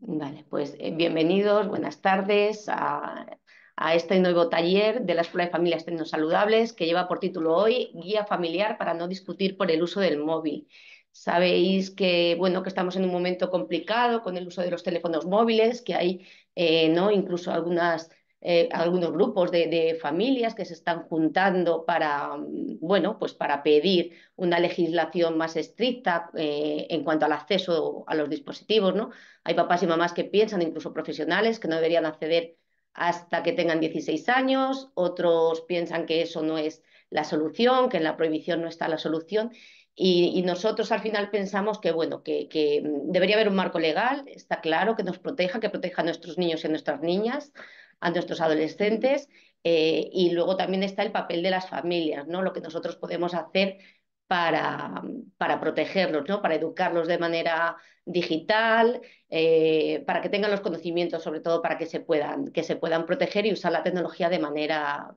Vale, pues eh, bienvenidos, buenas tardes a, este nuevo taller de la Escuela de Familias Saludables, que lleva por título hoy Guía familiar para no discutir por el uso del móvil. Sabéis que, bueno, que estamos en un momento complicado con el uso de los teléfonos móviles, que hay eh, ¿no? incluso algunas eh, algunos grupos de, familias que se están juntando para, bueno, pues para pedir una legislación más estricta eh, en cuanto al acceso a los dispositivos, ¿no? Hay papás y mamás que piensan, incluso profesionales, que no deberían acceder hasta que tengan 16 años, otros piensan que eso no es la solución, que en la prohibición no está la solución, y, nosotros al final pensamos que, bueno, que, que, mm, debería haber un marco legal, está claro, que nos proteja, que proteja a nuestros niños y a nuestras niñas, a nuestros adolescentes eh, y luego también está el papel de las familias, ¿no? Lo que nosotros podemos hacer para, para protegerlos, ¿no? Para educarlos de manera digital, eh, para que tengan los conocimientos, sobre todo para que se puedan, que se puedan proteger y usar la tecnología de manera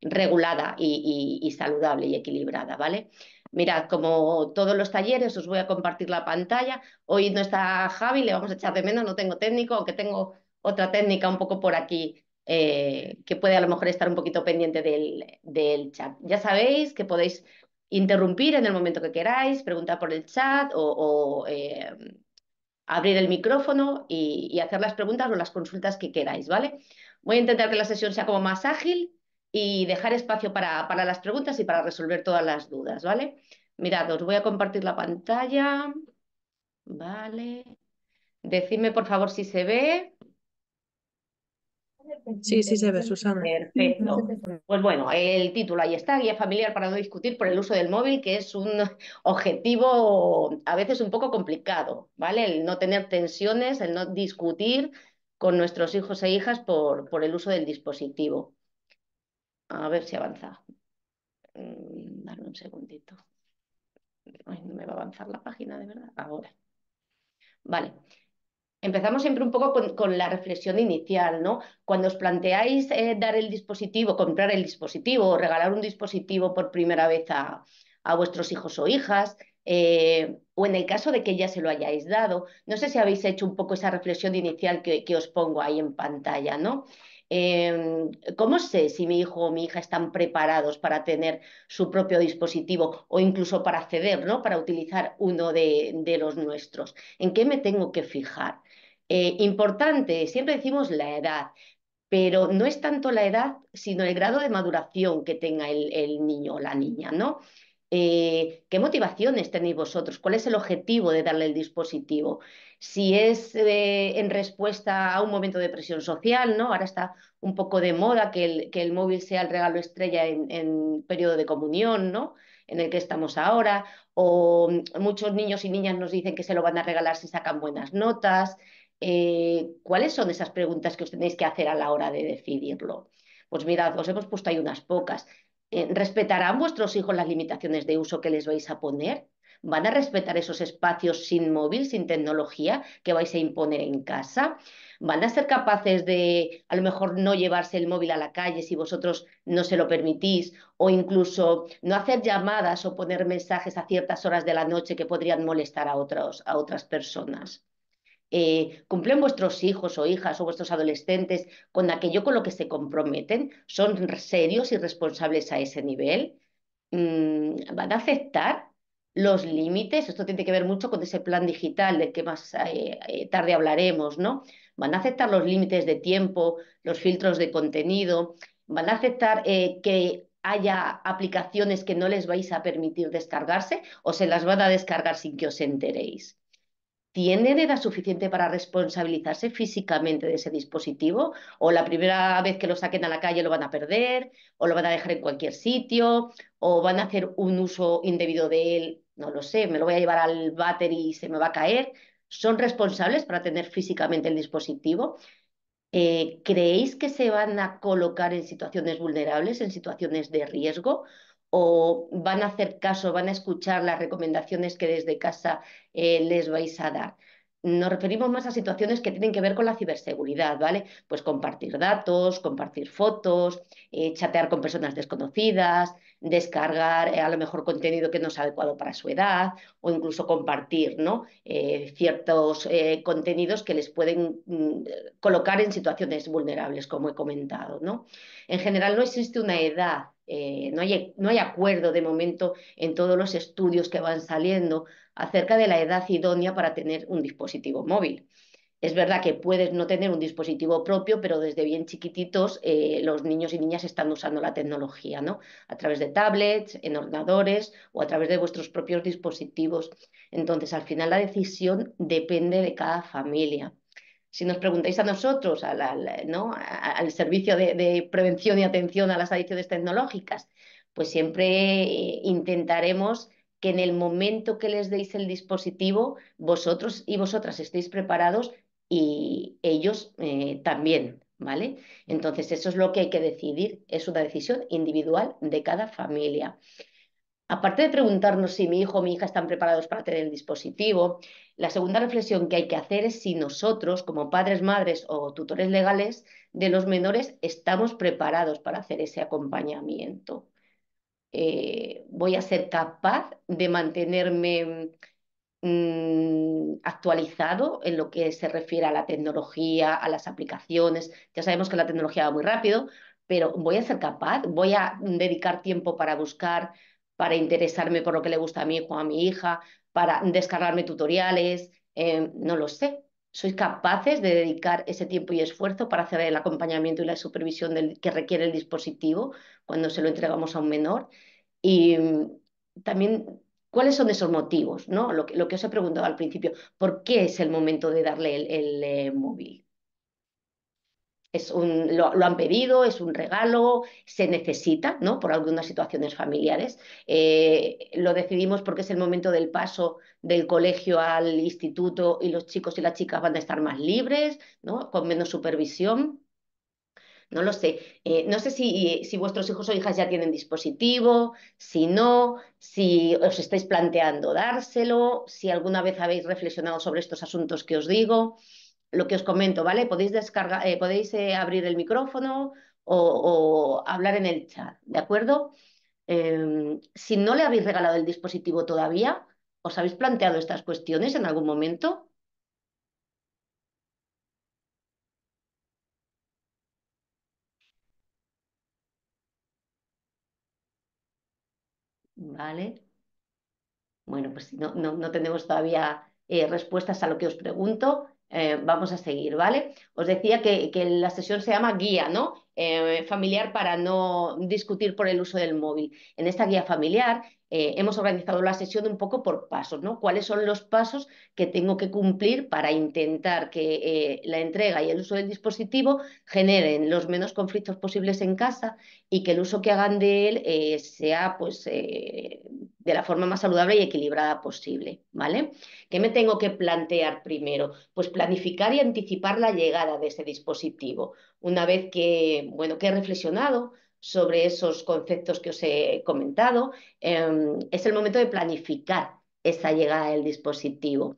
regulada y, saludable y equilibrada, ¿vale? Mirad, como todos los talleres, os voy a compartir la pantalla. Hoy no está Javi, le vamos a echar de menos, no tengo técnico, aunque tengo otra técnica un poco por aquí eh, que puede a lo mejor estar un poquito pendiente del, chat. Ya sabéis que podéis interrumpir en el momento que queráis, preguntar por el chat o, eh, abrir el micrófono y, hacer las preguntas o las consultas que queráis, ¿vale? Voy a intentar que la sesión sea como más ágil y dejar espacio para, para las preguntas y para resolver todas las dudas, ¿vale? Mirad, os voy a compartir la pantalla. Vale. Decidme, por favor, si se ve. Sí, sí se ve, Susana. Perfecto. Pues bueno, el título ahí está, guía familiar para no discutir por el uso del móvil, que es un objetivo a veces un poco complicado, ¿vale? El no tener tensiones, el no discutir con nuestros hijos e hijas por, por el uso del dispositivo. A ver si avanza. Mm, dame un segundito. Ay, no me va a avanzar la página, de verdad. Ahora. Vale. Empezamos siempre un poco con, la reflexión inicial, ¿no? Cuando os planteáis eh, dar el dispositivo, comprar el dispositivo o regalar un dispositivo por primera vez a, vuestros hijos o hijas, eh, o en el caso de que ya se lo hayáis dado, no sé si habéis hecho un poco esa reflexión inicial que, os pongo ahí en pantalla, ¿no? Eh, ¿Cómo sé si mi hijo o mi hija están preparados para tener su propio dispositivo o incluso para acceder, ¿no? para utilizar uno de los nuestros? ¿En qué me tengo que fijar? Eh, importante, siempre decimos la edad, pero no es tanto la edad, sino el grado de maduración que tenga el, niño o la niña, ¿no? Eh, ¿Qué motivaciones tenéis vosotros? ¿Cuál es el objetivo de darle el dispositivo? Si es eh, en respuesta a un momento de presión social, Ahora está un poco de moda que el, móvil sea el regalo estrella en, periodo de comunión, en el que estamos ahora, o mm, muchos niños y niñas nos dicen que se lo van a regalar si sacan buenas notas, eh, ¿cuáles son esas preguntas que os tenéis que hacer a la hora de decidirlo? Pues mirad, os hemos puesto ahí unas pocas. Eh, ¿Respetarán vuestros hijos las limitaciones de uso que les vais a poner? ¿Van a respetar esos espacios sin móvil, sin tecnología que vais a imponer en casa? ¿Van a ser capaces de a lo mejor no llevarse el móvil a la calle si vosotros no se lo permitís? O incluso no hacer llamadas o poner mensajes a ciertas horas de la noche que podrían molestar a, otros, a otras personas. Eh, ¿Cumplen vuestros hijos o hijas o vuestros adolescentes con aquello con lo que se comprometen? ¿Son serios y responsables a ese nivel? Mm, ¿Van a aceptar los límites? Esto tiene que ver mucho con ese plan digital del que más eh, eh, tarde hablaremos, ¿no? ¿Van a aceptar los límites de tiempo, los filtros de contenido? ¿Van a aceptar que haya aplicaciones que no les vais a permitir descargarse o se las van a descargar sin que os enteréis? ¿Tienen edad suficiente para responsabilizarse físicamente de ese dispositivo? ¿O la primera vez que lo saquen a la calle lo van a perder? ¿O lo van a dejar en cualquier sitio? ¿O van a hacer un uso indebido de él? No lo sé, me lo voy a llevar al váter y se me va a caer. ¿Son responsables para tener físicamente el dispositivo? Eh, ¿Creéis que se van a colocar en situaciones vulnerables, en situaciones de riesgo? o van a hacer caso, van a escuchar las recomendaciones que desde casa eh, les vais a dar. Nos referimos más a situaciones que tienen que ver con la ciberseguridad, ¿vale? Pues compartir datos, compartir fotos, eh, chatear con personas desconocidas, descargar eh, a lo mejor contenido que no es adecuado para su edad o incluso compartir ¿no? ciertos contenidos que les pueden mm, colocar en situaciones vulnerables, como he comentado. ¿no? En general no existe una edad eh, no, hay, acuerdo de momento en todos los estudios que van saliendo acerca de la edad idónea para tener un dispositivo móvil. Es verdad que puedes no tener un dispositivo propio, pero desde bien chiquititos eh, los niños y niñas están usando la tecnología, ¿no? A través de tablets, en ordenadores o a través de vuestros propios dispositivos. Entonces, al final la decisión depende de cada familia si nos preguntáis a nosotros, al, servicio de, prevención y atención a las adicciones tecnológicas, pues siempre eh, intentaremos que en el momento que les deis el dispositivo, vosotros y vosotras estéis preparados y ellos eh, también, ¿vale? Entonces, eso es lo que hay que decidir, es una decisión individual de cada familia. Aparte de preguntarnos si mi hijo o mi hija están preparados para tener el dispositivo, la segunda reflexión que hay que hacer es si nosotros, como padres, madres o tutores legales de los menores, estamos preparados para hacer ese acompañamiento. Eh, voy a ser capaz de mantenerme mm, actualizado en lo que se refiere a la tecnología, a las aplicaciones. Ya sabemos que la tecnología va muy rápido, pero voy a ser capaz, voy a dedicar tiempo para buscar para interesarme por lo que le gusta a mi hijo o a mi hija, para descargarme tutoriales, em, no lo sé. ¿Sois capaces de dedicar ese tiempo y esfuerzo para hacer el acompañamiento y la supervisión del, que requiere el dispositivo cuando se lo entregamos a un menor? Y mm, también, ¿cuáles son esos motivos? ¿no? Lo, que, lo que os he preguntado al principio, ¿por qué es el momento de darle el, eh, móvil? es un, lo, han pedido, es un regalo, se necesita, ¿no? Por algunas situaciones familiares. Eh, lo decidimos porque es el momento del paso del colegio al instituto y los chicos y las chicas van a estar más libres, Con menos supervisión. No lo sé. Eh, no sé si vuestros hijos o hijas ya tienen dispositivo, si no, si os estáis planteando dárselo, si alguna vez habéis reflexionado sobre estos asuntos que os digo lo que os comento, ¿vale? Podéis descargar, eh, podéis eh, abrir el micrófono o, hablar en el chat, ¿de acuerdo? Em, si no le habéis regalado el dispositivo todavía, ¿os habéis planteado estas cuestiones en algún momento? Vale. Bueno, pues si no, no tenemos todavía eh, respuestas a lo que os pregunto. Eh, vamos a seguir, ¿vale? Os decía que, la sesión se llama guía, ¿no? Eh, familiar para no discutir por el uso del móvil. En esta guía familiar eh, hemos organizado la sesión un poco por pasos, ¿no? ¿Cuáles son los pasos que tengo que cumplir para intentar que eh, la entrega y el uso del dispositivo generen los menos conflictos posibles en casa y que el uso que hagan de él eh, sea, pues, de la forma más saludable y equilibrada posible, ¿vale? ¿Qué me tengo que plantear primero? Pues planificar y anticipar la llegada de ese dispositivo. Una vez que, bueno, que he reflexionado sobre esos conceptos que os he comentado, em, es el momento de planificar esa llegada del dispositivo.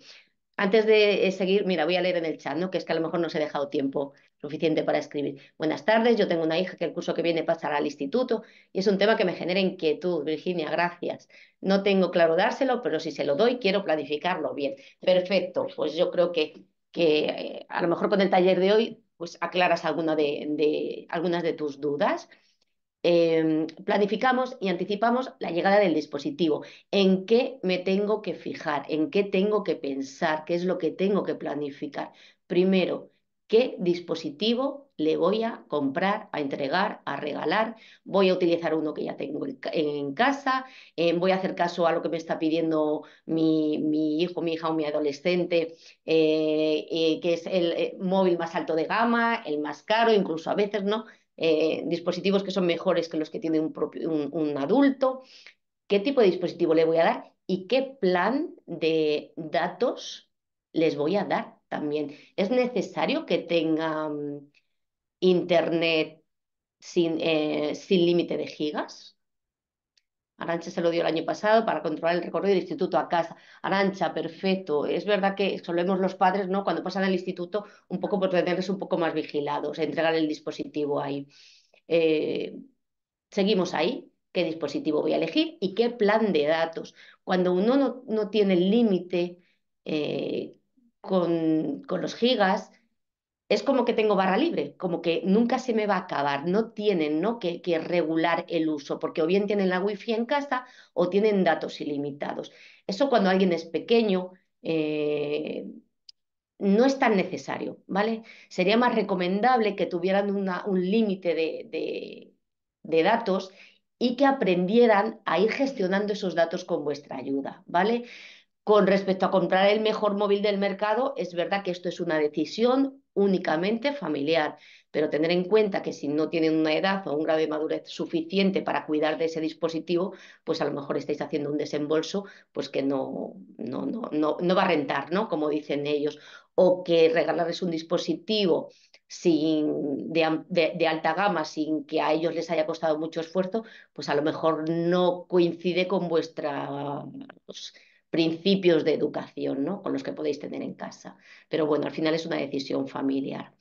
Antes de seguir, mira, voy a leer en el chat, ¿no? que es que a lo mejor no se he dejado tiempo suficiente para escribir. Buenas tardes, yo tengo una hija que el curso que viene pasará al instituto y es un tema que me genera inquietud, Virginia, gracias. No tengo claro dárselo, pero si se lo doy, quiero planificarlo bien. Perfecto, pues yo creo que, que eh, a lo mejor con el taller de hoy pues aclaras de algunas de tus dudas. Em, planificamos y anticipamos la llegada del dispositivo, en qué me tengo que fijar, en qué tengo que pensar, qué es lo que tengo que planificar. Primero, qué dispositivo le voy a comprar, a entregar, a regalar, voy a utilizar uno que ya tengo en casa, em, voy a hacer caso a lo que me está pidiendo mi, hijo, mi hija o mi adolescente, eh, eh, que es el eh, móvil más alto de gama, el más caro, incluso a veces, ¿no? Eh, dispositivos que son mejores que los que tiene un, adulto, qué tipo de dispositivo le voy a dar y qué plan de datos les voy a dar también. ¿Es necesario que tengan mm, internet eh, sin límite de gigas? Arancha se lo dio el año pasado para controlar el recorrido del instituto a casa. Arancha, perfecto. Es verdad que solemos los padres, ¿no? Cuando pasan al instituto, un poco por tenerles un poco más vigilados, entregar el dispositivo ahí. Eh, seguimos ahí, qué dispositivo voy a elegir y qué plan de datos. Cuando uno no, no tiene límite eh, con los gigas, es como que tengo barra libre, como que nunca se me va a acabar, no tienen ¿no? Que, regular el uso, porque o bien tienen la wifi en casa o tienen datos ilimitados. Eso cuando alguien es pequeño eh, no es tan necesario, ¿vale? Sería más recomendable que tuvieran un límite de, de datos y que aprendieran a ir gestionando esos datos con vuestra ayuda, ¿vale? Con respecto a comprar el mejor móvil del mercado, es verdad que esto es una decisión únicamente familiar, pero tener en cuenta que si no tienen una edad o un grado de madurez suficiente para cuidar de ese dispositivo, pues a lo mejor estáis haciendo un desembolso pues que no, no, no, no, va a rentar, ¿no? Como dicen ellos, o que regalarles un dispositivo sin, de, alta gama sin que a ellos les haya costado mucho esfuerzo, pues a lo mejor no coincide con vuestra... Pues, principios de educación, ¿no? Con los que podéis tener en casa. Pero bueno, al final es una decisión familiar.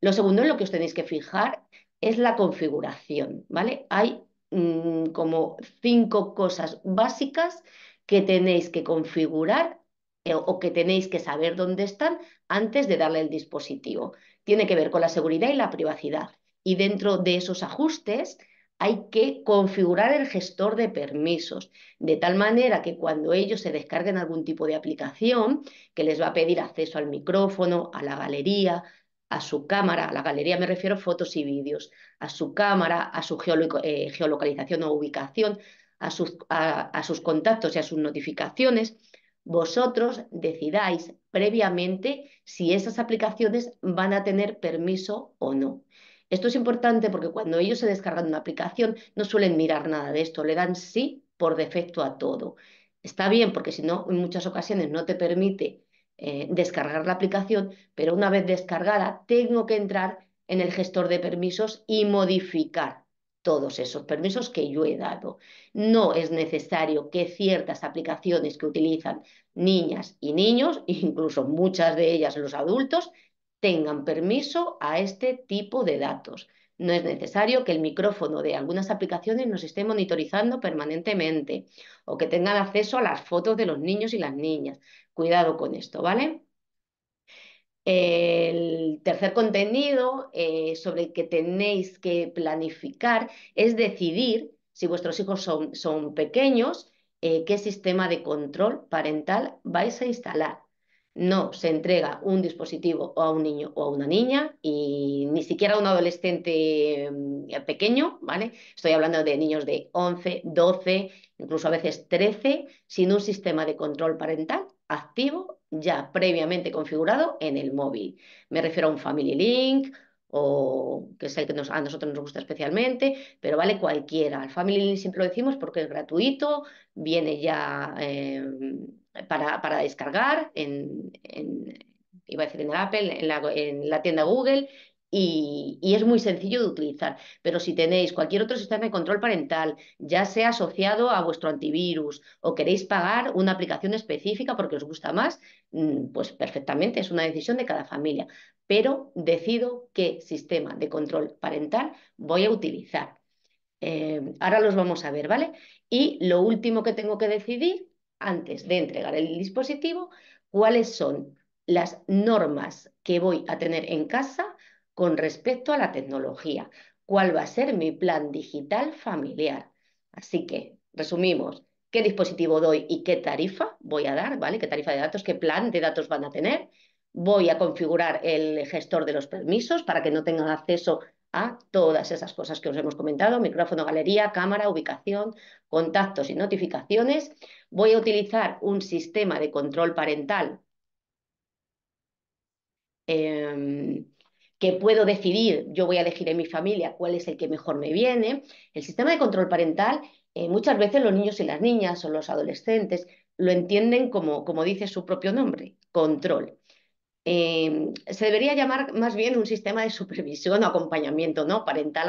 Lo segundo en lo que os tenéis que fijar es la configuración, ¿vale? Hay mm, como cinco cosas básicas que tenéis que configurar eh, o que tenéis que saber dónde están antes de darle el dispositivo. Tiene que ver con la seguridad y la privacidad. Y dentro de esos ajustes hay que configurar el gestor de permisos, de tal manera que cuando ellos se descarguen algún tipo de aplicación que les va a pedir acceso al micrófono, a la galería, a su cámara, a la galería me refiero a fotos y vídeos, a su cámara, a su eh, geolocalización o ubicación, a sus contactos y a sus notificaciones, vosotros decidáis previamente si esas aplicaciones van a tener permiso o no. Esto es importante porque cuando ellos se descargan una aplicación no suelen mirar nada de esto, le dan sí por defecto a todo. Está bien porque si no, en muchas ocasiones no te permite eh, descargar la aplicación, pero una vez descargada tengo que entrar en el gestor de permisos y modificar todos esos permisos que yo he dado. No es necesario que ciertas aplicaciones que utilizan niñas y niños, incluso muchas de ellas los adultos, tengan permiso a este tipo de datos. No es necesario que el micrófono de algunas aplicaciones nos esté monitorizando permanentemente o que tengan acceso a las fotos de los niños y las niñas. Cuidado con esto, ¿vale? El tercer contenido eh, sobre el que tenéis que planificar es decidir si vuestros hijos son, son pequeños, eh, qué sistema de control parental vais a instalar no se entrega un dispositivo a un niño o a una niña y ni siquiera a un adolescente mm, pequeño, ¿vale? Estoy hablando de niños de 11, 12, incluso a veces 13, sin un sistema de control parental activo ya previamente configurado en el móvil. Me refiero a un Family Link, o que es el que a nosotros nos gusta especialmente, pero vale cualquiera. El Family Link siempre lo decimos porque es gratuito, viene ya em, para, descargar en, en, iba a decir en Apple, en la, tienda Google y, es muy sencillo de utilizar. Pero si tenéis cualquier otro sistema de control parental, ya sea asociado a vuestro antivirus o queréis pagar una aplicación específica porque os gusta más, mm, pues perfectamente, es una decisión de cada familia pero decido qué sistema de control parental voy a utilizar. Eh, ahora los vamos a ver, ¿vale? Y lo último que tengo que decidir antes de entregar el dispositivo, cuáles son las normas que voy a tener en casa con respecto a la tecnología, cuál va a ser mi plan digital familiar. Así que, resumimos, qué dispositivo doy y qué tarifa voy a dar, ¿vale? ¿Qué tarifa de datos, qué plan de datos van a tener? voy a configurar el gestor de los permisos para que no tengan acceso a todas esas cosas que os hemos comentado, micrófono, galería, cámara, ubicación, contactos y notificaciones. Voy a utilizar un sistema de control parental em, que puedo decidir, yo voy a elegir en mi familia cuál es el que mejor me viene. El sistema de control parental, eh, muchas veces los niños y las niñas o los adolescentes lo entienden como, como dice su propio nombre, control. Em, se debería llamar más bien un sistema de supervisión o acompañamiento ¿no? parental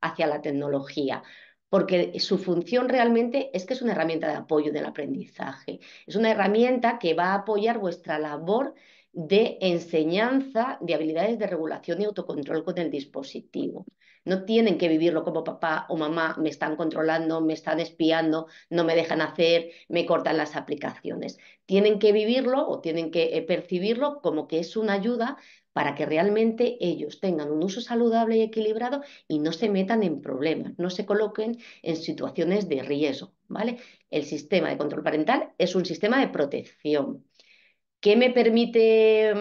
hacia la tecnología, porque su función realmente es que es una herramienta de apoyo del aprendizaje, es una herramienta que va a apoyar vuestra labor de enseñanza de habilidades de regulación y autocontrol con el dispositivo. No tienen que vivirlo como papá o mamá, me están controlando, me están espiando, no me dejan hacer, me cortan las aplicaciones. Tienen que vivirlo o tienen que eh, percibirlo como que es una ayuda para que realmente ellos tengan un uso saludable y equilibrado y no se metan en problemas, no se coloquen en situaciones de riesgo, ¿vale? El sistema de control parental es un sistema de protección. ¿Qué me permite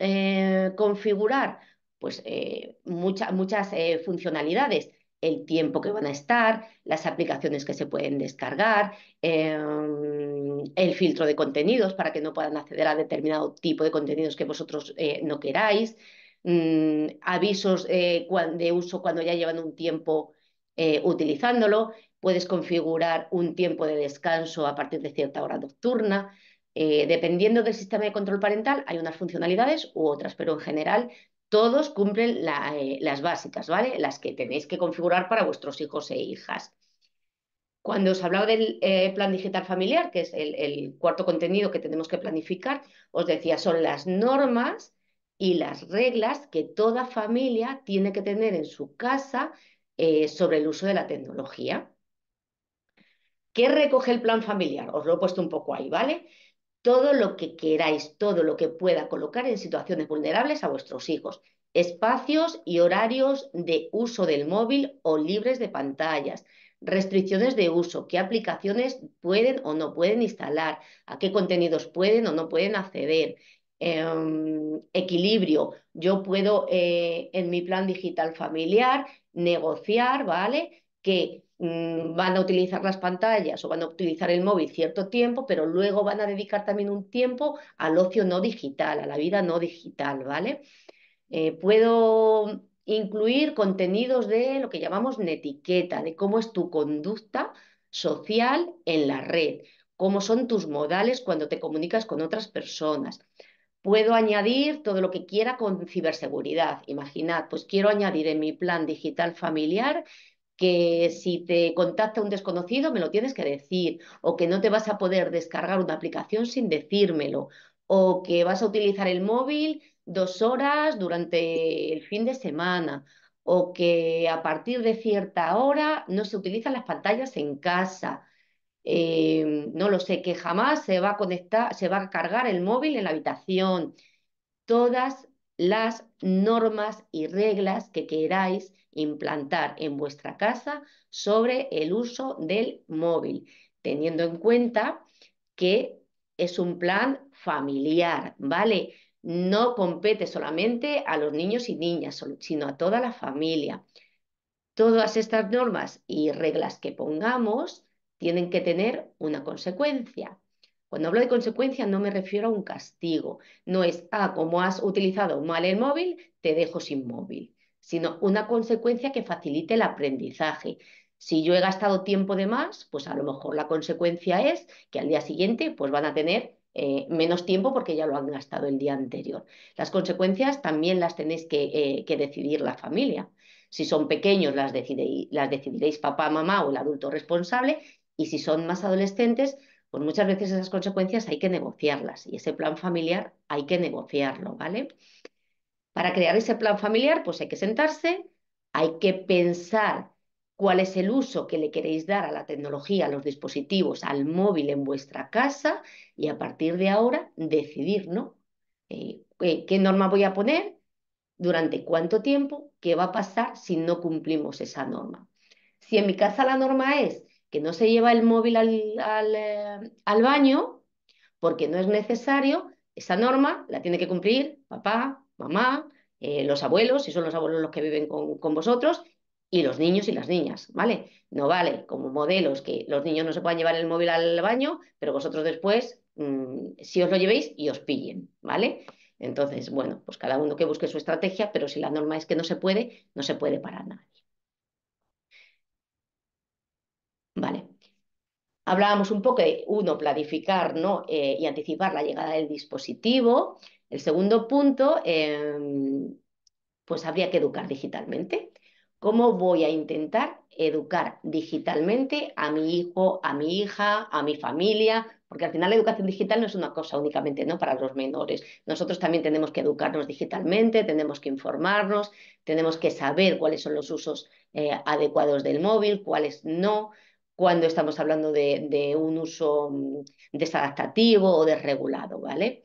eh, configurar? pues, eh, muchas eh, funcionalidades. El tiempo que van a estar, las aplicaciones que se pueden descargar, em, el filtro de contenidos para que no puedan acceder a determinado tipo de contenidos que vosotros eh, no queráis, mm, avisos de uso cuando ya llevan un tiempo utilizándolo, puedes configurar un tiempo de descanso a partir de cierta hora nocturna. dependiendo del sistema de control parental, hay unas funcionalidades u otras, pero en general todos cumplen eh, las básicas, ¿vale? Las que tenéis que configurar para vuestros hijos e hijas. Cuando os hablaba del eh, plan digital familiar, que es el, cuarto contenido que tenemos que planificar, os decía, son las normas y las reglas que toda familia tiene que tener en su casa eh, sobre el uso de la tecnología. ¿Qué recoge el plan familiar? Os lo he puesto un poco ahí, ¿vale? todo lo que queráis, todo lo que pueda colocar en situaciones vulnerables a vuestros hijos. Espacios y horarios de uso del móvil o libres de pantallas. Restricciones de uso, qué aplicaciones pueden o no pueden instalar, a qué contenidos pueden o no pueden acceder. Em, equilibrio, yo puedo eh, en mi plan digital familiar negociar, ¿vale? Que Mm, van a utilizar las pantallas o van a utilizar el móvil cierto tiempo, pero luego van a dedicar también un tiempo al ocio no digital, a la vida no digital, ¿vale? Eh, puedo incluir contenidos de lo que llamamos netiqueta, de cómo es tu conducta social en la red, cómo son tus modales cuando te comunicas con otras personas. Puedo añadir todo lo que quiera con ciberseguridad. Imaginad, pues quiero añadir en mi plan digital familiar que si te contacta un desconocido me lo tienes que decir, o que no te vas a poder descargar una aplicación sin decírmelo, o que vas a utilizar el móvil dos horas durante el fin de semana, o que a partir de cierta hora no se utilizan las pantallas en casa. Eh, no lo sé, que jamás se va a conectar, se va a cargar el móvil en la habitación. Todas las normas y reglas que queráis implantar en vuestra casa sobre el uso del móvil, teniendo en cuenta que es un plan familiar, ¿vale? No compete solamente a los niños y niñas, sino a toda la familia. Todas estas normas y reglas que pongamos tienen que tener una consecuencia. Cuando hablo de consecuencia no me refiero a un castigo, no es, ah, como has utilizado mal el móvil, te dejo sin móvil, sino una consecuencia que facilite el aprendizaje. Si yo he gastado tiempo de más, pues a lo mejor la consecuencia es que al día siguiente pues van a tener eh, menos tiempo porque ya lo han gastado el día anterior. Las consecuencias también las tenéis que, eh, decidir la familia. Si son pequeños las, las decidiréis papá, mamá o el adulto responsable y si son más adolescentes pues muchas veces esas consecuencias hay que negociarlas y ese plan familiar hay que negociarlo, ¿vale? Para crear ese plan familiar, pues hay que sentarse, hay que pensar cuál es el uso que le queréis dar a la tecnología, a los dispositivos, al móvil en vuestra casa y a partir de ahora decidir, ¿no? Eh, ¿Qué norma voy a poner? ¿Durante cuánto tiempo? ¿Qué va a pasar si no cumplimos esa norma? Si en mi casa la norma es que no se lleva el móvil eh, al, baño porque no es necesario, esa norma la tiene que cumplir papá, mamá, eh, los abuelos, si son los abuelos los que viven con, vosotros, y los niños y las niñas, ¿vale? No vale como modelos que los niños no se puedan llevar el móvil al baño, pero vosotros después mm, si os lo llevéis y os pillen, ¿vale? Entonces, bueno, pues cada uno que busque su estrategia, pero si la norma es que no se puede, no se puede para nadie. Vale. Hablábamos un poco de, uno, planificar eh, y anticipar la llegada del dispositivo. El segundo punto, em, pues habría que educar digitalmente. ¿Cómo voy a intentar educar digitalmente a mi hijo, a mi hija, a mi familia? Porque al final la educación digital no es una cosa únicamente para los menores. Nosotros también tenemos que educarnos digitalmente, tenemos que informarnos, tenemos que saber cuáles son los usos eh, adecuados del móvil, cuáles no cuando estamos hablando de, un uso mm, desadaptativo o desregulado, ¿vale?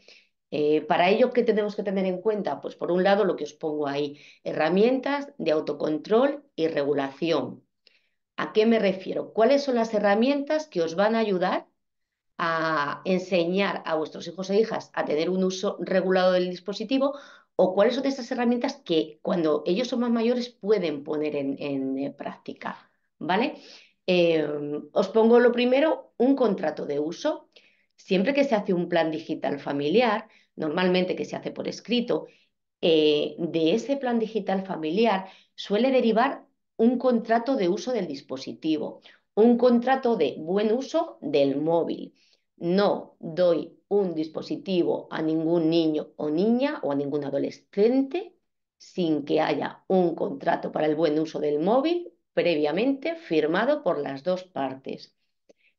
Eh, para ello, ¿qué tenemos que tener en cuenta? Pues por un lado, lo que os pongo ahí, herramientas de autocontrol y regulación. ¿A qué me refiero? ¿Cuáles son las herramientas que os van a ayudar a enseñar a vuestros hijos e hijas a tener un uso regulado del dispositivo? ¿O cuáles son esas herramientas que cuando ellos son más mayores pueden poner en, en eh, práctica? ¿Vale? Em, os pongo lo primero, un contrato de uso. Siempre que se hace un plan digital familiar, normalmente que se hace por escrito, eh, de ese plan digital familiar suele derivar un contrato de uso del dispositivo, un contrato de buen uso del móvil. No doy un dispositivo a ningún niño o niña o a ningún adolescente sin que haya un contrato para el buen uso del móvil previamente firmado por las dos partes.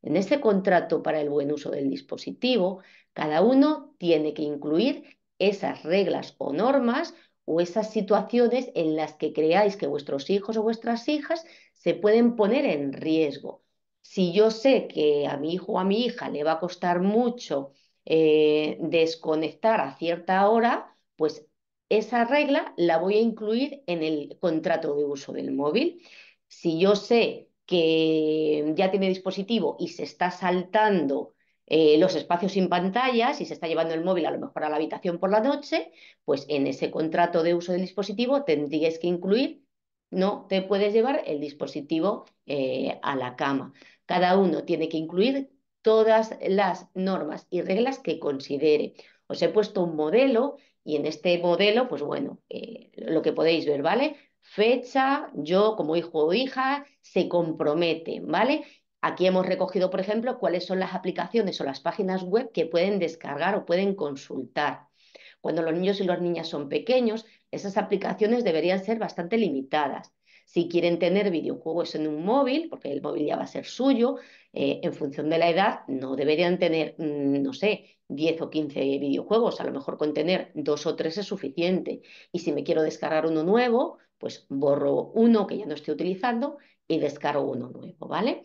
En este contrato para el buen uso del dispositivo, cada uno tiene que incluir esas reglas o normas o esas situaciones en las que creáis que vuestros hijos o vuestras hijas se pueden poner en riesgo. Si yo sé que a mi hijo o a mi hija le va a costar mucho eh, desconectar a cierta hora, pues esa regla la voy a incluir en el contrato de uso del móvil si yo sé que ya tiene dispositivo y se está saltando eh, los espacios sin pantalla, y se está llevando el móvil a lo mejor a la habitación por la noche, pues en ese contrato de uso del dispositivo tendrías que incluir, no te puedes llevar el dispositivo eh, a la cama. Cada uno tiene que incluir todas las normas y reglas que considere. Os he puesto un modelo y en este modelo, pues bueno, eh, lo que podéis ver, ¿vale? fecha, yo como hijo o hija se compromete, ¿vale? Aquí hemos recogido, por ejemplo, cuáles son las aplicaciones o las páginas web que pueden descargar o pueden consultar. Cuando los niños y las niñas son pequeños, esas aplicaciones deberían ser bastante limitadas. Si quieren tener videojuegos en un móvil, porque el móvil ya va a ser suyo, eh, en función de la edad, no deberían tener, mm, no sé, 10 o 15 videojuegos, a lo mejor contener dos o tres es suficiente. Y si me quiero descargar uno nuevo, pues borro uno que ya no estoy utilizando y descargo uno nuevo, ¿vale?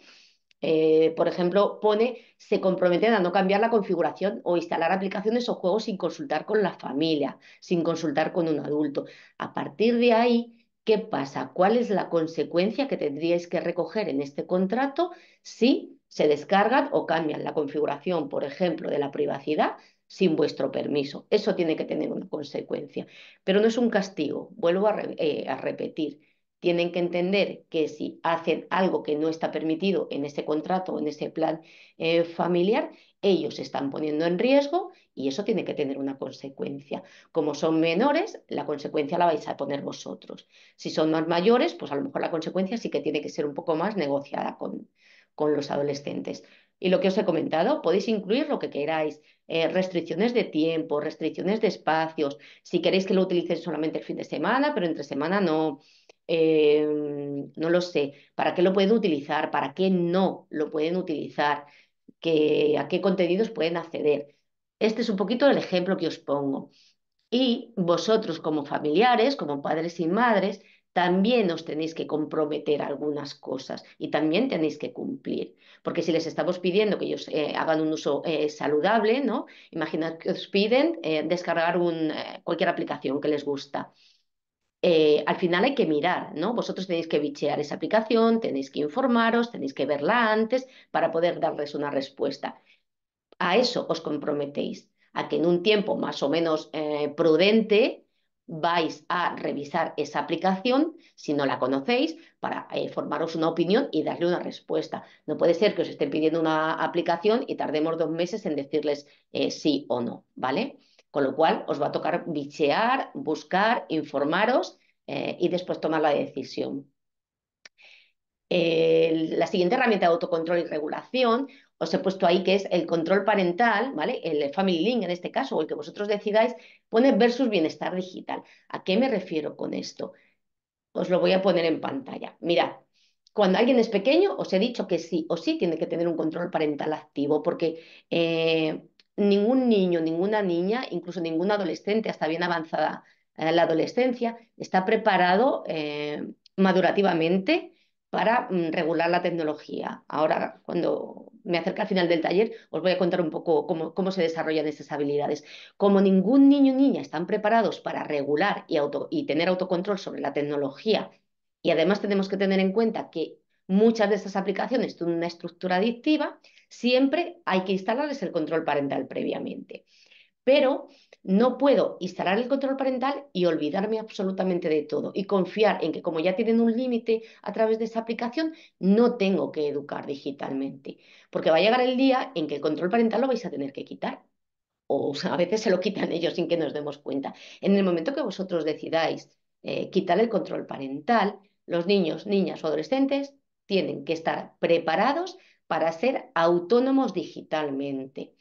Eh, por ejemplo, pone, se comprometen a no cambiar la configuración o instalar aplicaciones o juegos sin consultar con la familia, sin consultar con un adulto. A partir de ahí, ¿qué pasa? ¿Cuál es la consecuencia que tendríais que recoger en este contrato si se descargan o cambian la configuración, por ejemplo, de la privacidad sin vuestro permiso. Eso tiene que tener una consecuencia. Pero no es un castigo, vuelvo a, eh, repetir. Tienen que entender que si hacen algo que no está permitido en ese contrato, o en ese plan eh, familiar, ellos se están poniendo en riesgo y eso tiene que tener una consecuencia. Como son menores, la consecuencia la vais a poner vosotros. Si son más mayores, pues a lo mejor la consecuencia sí que tiene que ser un poco más negociada con, con los adolescentes. Y lo que os he comentado, podéis incluir lo que queráis, eh, restricciones de tiempo, restricciones de espacios, si queréis que lo utilicen solamente el fin de semana, pero entre semana no, em, no lo sé, para qué lo pueden utilizar, para qué no lo pueden utilizar, qué a qué contenidos pueden acceder. Este es un poquito el ejemplo que os pongo. Y vosotros como familiares, como padres y madres, también os tenéis que comprometer algunas cosas y también tenéis que cumplir. Porque si les estamos pidiendo que ellos eh, hagan un uso eh, saludable, ¿no? Imaginad que os piden eh, descargar cualquier aplicación que les gusta. al final hay que mirar, ¿no? Vosotros tenéis que bichear esa aplicación, tenéis que informaros, tenéis que verla antes para poder darles una respuesta. A eso os comprometéis, a que en un tiempo más o menos prudente vais a revisar esa aplicación, si no la conocéis, para eh, formaros una opinión y darle una respuesta. No puede ser que os estén pidiendo una aplicación y tardemos dos meses en decirles eh, sí o no, ¿vale? Con lo cual os va a tocar bichear, buscar, informaros eh, y después tomar la decisión. la siguiente herramienta de autocontrol y regulación os he puesto ahí que es el control parental, ¿vale? El Family Link en este caso, o el que vosotros decidáis, pone versus bienestar digital. ¿A qué me refiero con esto? Os lo voy a poner en pantalla. Mirad, cuando alguien es pequeño, os he dicho que sí o sí tiene que tener un control parental activo, porque eh, ningún niño, ninguna niña, incluso ningún adolescente, hasta bien avanzada eh, la adolescencia, está preparado eh, madurativamente para mm, regular la tecnología. Ahora, cuando me acerque al final del taller, os voy a contar un poco cómo, se desarrollan estas habilidades. Como ningún niño o niña están preparados para regular y, y tener autocontrol sobre la tecnología, y además tenemos que tener en cuenta que muchas de estas aplicaciones tienen una estructura adictiva, siempre hay que instalarles el control parental previamente pero no puedo instalar el control parental y olvidarme absolutamente de todo y confiar en que como ya tienen un límite a través de esa aplicación, no tengo que educar digitalmente, porque va a llegar el día en que el control parental lo vais a tener que quitar. O a veces se lo quitan ellos sin que nos demos cuenta. En el momento que vosotros decidáis eh, quitar el control parental, los niños, niñas o adolescentes tienen que estar preparados para ser autónomos digitalmente.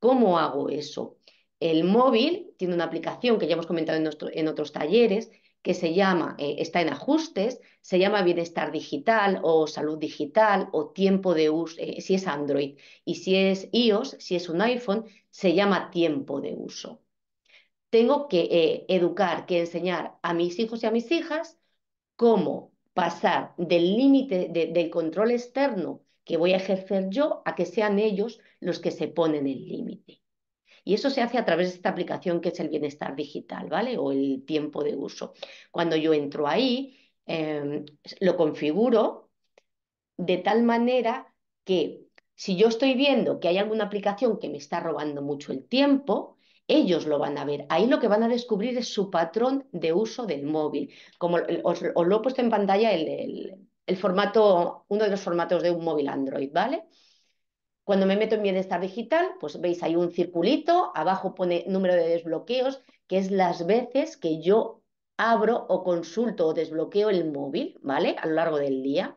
¿Cómo hago eso? El móvil tiene una aplicación que ya hemos comentado en, otros talleres, que se llama, eh, está en ajustes, se llama bienestar digital o salud digital o tiempo de uso, eh, si es Android, y si es iOS, si es un iPhone, se llama tiempo de uso. Tengo que eh, educar, que enseñar a mis hijos y a mis hijas cómo pasar del límite del control externo que voy a ejercer yo a que sean ellos los que se ponen el límite. Y eso se hace a través de esta aplicación que es el bienestar digital, ¿vale? O el tiempo de uso. Cuando yo entro ahí, em, lo configuro de tal manera que si yo estoy viendo que hay alguna aplicación que me está robando mucho el tiempo, ellos lo van a ver. Ahí lo que van a descubrir es su patrón de uso del móvil. Como os, lo he puesto en pantalla el formato, uno de los formatos de un móvil Android, ¿vale? Cuando me meto en bienestar digital, pues veis hay un circulito, abajo pone número de desbloqueos, que es las veces que yo abro o consulto o desbloqueo el móvil, ¿vale? A lo largo del día.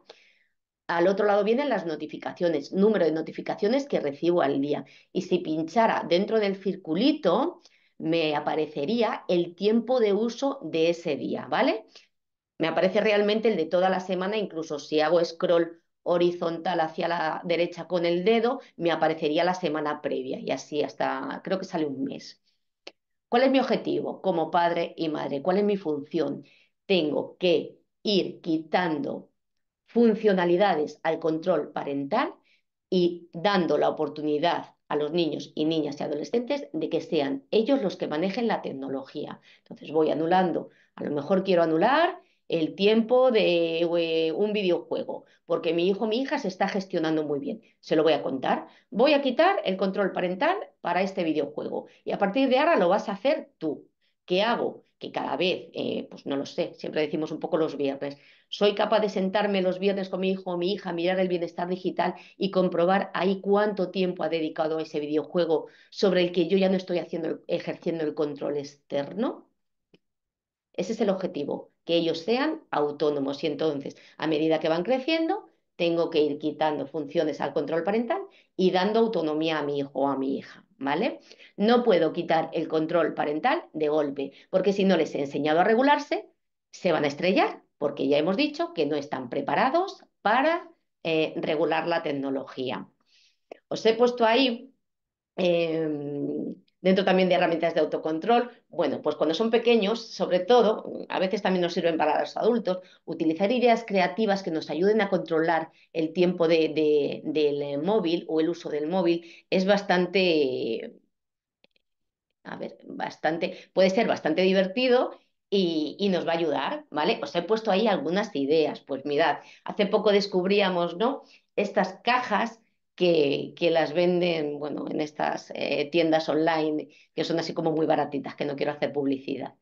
Al otro lado vienen las notificaciones, número de notificaciones que recibo al día. Y si pinchara dentro del circulito, me aparecería el tiempo de uso de ese día, ¿vale? Me aparece realmente el de toda la semana, incluso si hago scroll horizontal hacia la derecha con el dedo, me aparecería la semana previa y así hasta, creo que sale un mes. ¿Cuál es mi objetivo como padre y madre? ¿Cuál es mi función? Tengo que ir quitando funcionalidades al control parental y dando la oportunidad a los niños y niñas y adolescentes de que sean ellos los que manejen la tecnología. Entonces voy anulando, a lo mejor quiero anular el tiempo de eh, un videojuego, porque mi hijo o mi hija se está gestionando muy bien. Se lo voy a contar. Voy a quitar el control parental para este videojuego y a partir de ahora lo vas a hacer tú. ¿Qué hago? Que cada vez, eh, pues no lo sé, siempre decimos un poco los viernes, soy capaz de sentarme los viernes con mi hijo o mi hija, mirar el bienestar digital y comprobar ahí cuánto tiempo ha dedicado a ese videojuego sobre el que yo ya no estoy haciendo, ejerciendo el control externo. Ese es el objetivo que ellos sean autónomos. Y entonces, a medida que van creciendo, tengo que ir quitando funciones al control parental y dando autonomía a mi hijo o a mi hija, ¿vale? No puedo quitar el control parental de golpe, porque si no les he enseñado a regularse, se van a estrellar, porque ya hemos dicho que no están preparados para eh, regular la tecnología. Os he puesto ahí em, dentro también de herramientas de autocontrol. Bueno, pues cuando son pequeños, sobre todo, a veces también nos sirven para los adultos, utilizar ideas creativas que nos ayuden a controlar el tiempo del móvil o el uso del móvil es bastante, a ver, bastante, puede ser bastante divertido y, y, nos va a ayudar, ¿vale? Os he puesto ahí algunas ideas. Pues mirad, hace poco descubríamos, ¿no? Estas cajas que, las venden bueno, en estas eh, tiendas online que son así como muy baratitas, que no quiero hacer publicidad.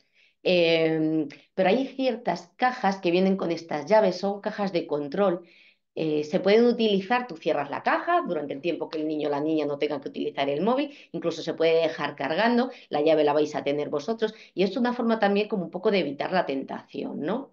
Em, pero hay ciertas cajas que vienen con estas llaves, son cajas de control. Eh, se pueden utilizar, tú cierras la caja durante el tiempo que el niño o la niña no tenga que utilizar el móvil, incluso se puede dejar cargando, la llave la vais a tener vosotros y es una forma también como un poco de evitar la tentación, ¿no?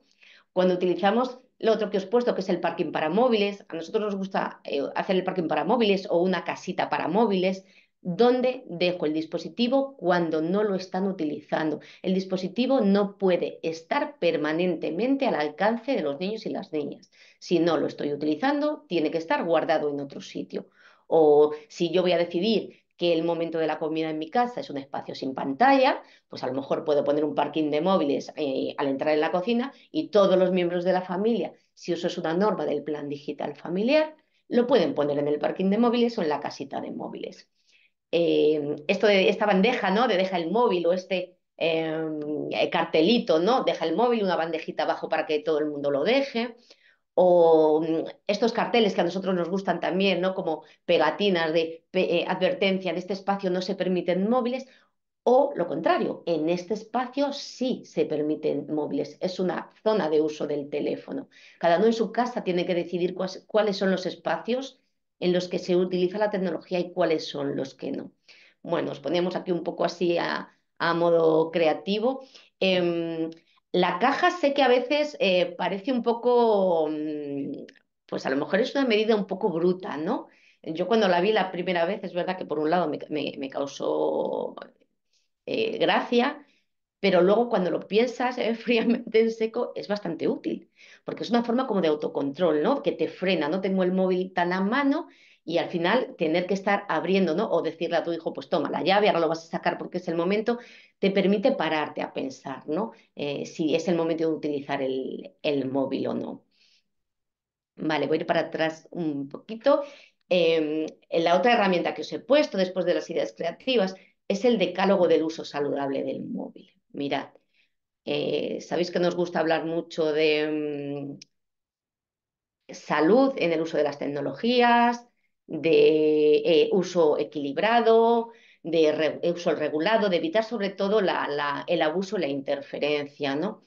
Cuando utilizamos lo otro que os he puesto, que es el parking para móviles. A nosotros nos gusta eh, hacer el parking para móviles o una casita para móviles, donde dejo el dispositivo cuando no lo están utilizando. El dispositivo no puede estar permanentemente al alcance de los niños y las niñas. Si no lo estoy utilizando, tiene que estar guardado en otro sitio. O si yo voy a decidir que el momento de la comida en mi casa es un espacio sin pantalla, pues a lo mejor puedo poner un parking de móviles eh, al entrar en la cocina y todos los miembros de la familia, si eso es una norma del plan digital familiar, lo pueden poner en el parking de móviles o en la casita de móviles. Eh, esto de esta bandeja, ¿no? De deja el móvil o este eh, cartelito, ¿no? Deja el móvil, una bandejita abajo para que todo el mundo lo deje o mm, estos carteles que a nosotros nos gustan también, ¿no? Como pegatinas de eh, advertencia, en este espacio no se permiten móviles, o lo contrario, en este espacio sí se permiten móviles, es una zona de uso del teléfono. Cada uno en su casa tiene que decidir cuáles son los espacios en los que se utiliza la tecnología y cuáles son los que no. Bueno, os ponemos aquí un poco así a, modo creativo. Em, la caja sé que a veces eh, parece un poco, mm, pues a lo mejor es una medida un poco bruta, ¿no? Yo cuando la vi la primera vez, es verdad que por un lado me, causó eh, gracia, pero luego cuando lo piensas eh, fríamente en seco es bastante útil, porque es una forma como de autocontrol, ¿no? Que te frena, no tengo el móvil tan a mano, y al final tener que estar abriendo, ¿no? O decirle a tu hijo, pues toma la llave, ahora lo vas a sacar porque es el momento, te permite pararte a pensar, ¿no? Eh, si es el momento de utilizar el, móvil o no. Vale, voy a ir para atrás un poquito. Em, la otra herramienta que os he puesto después de las ideas creativas es el decálogo del uso saludable del móvil. Mirad, eh, sabéis que nos gusta hablar mucho de mm, salud en el uso de las tecnologías, de eh, uso equilibrado, de eh, uso regulado, de evitar sobre todo el abuso y la interferencia. ¿no?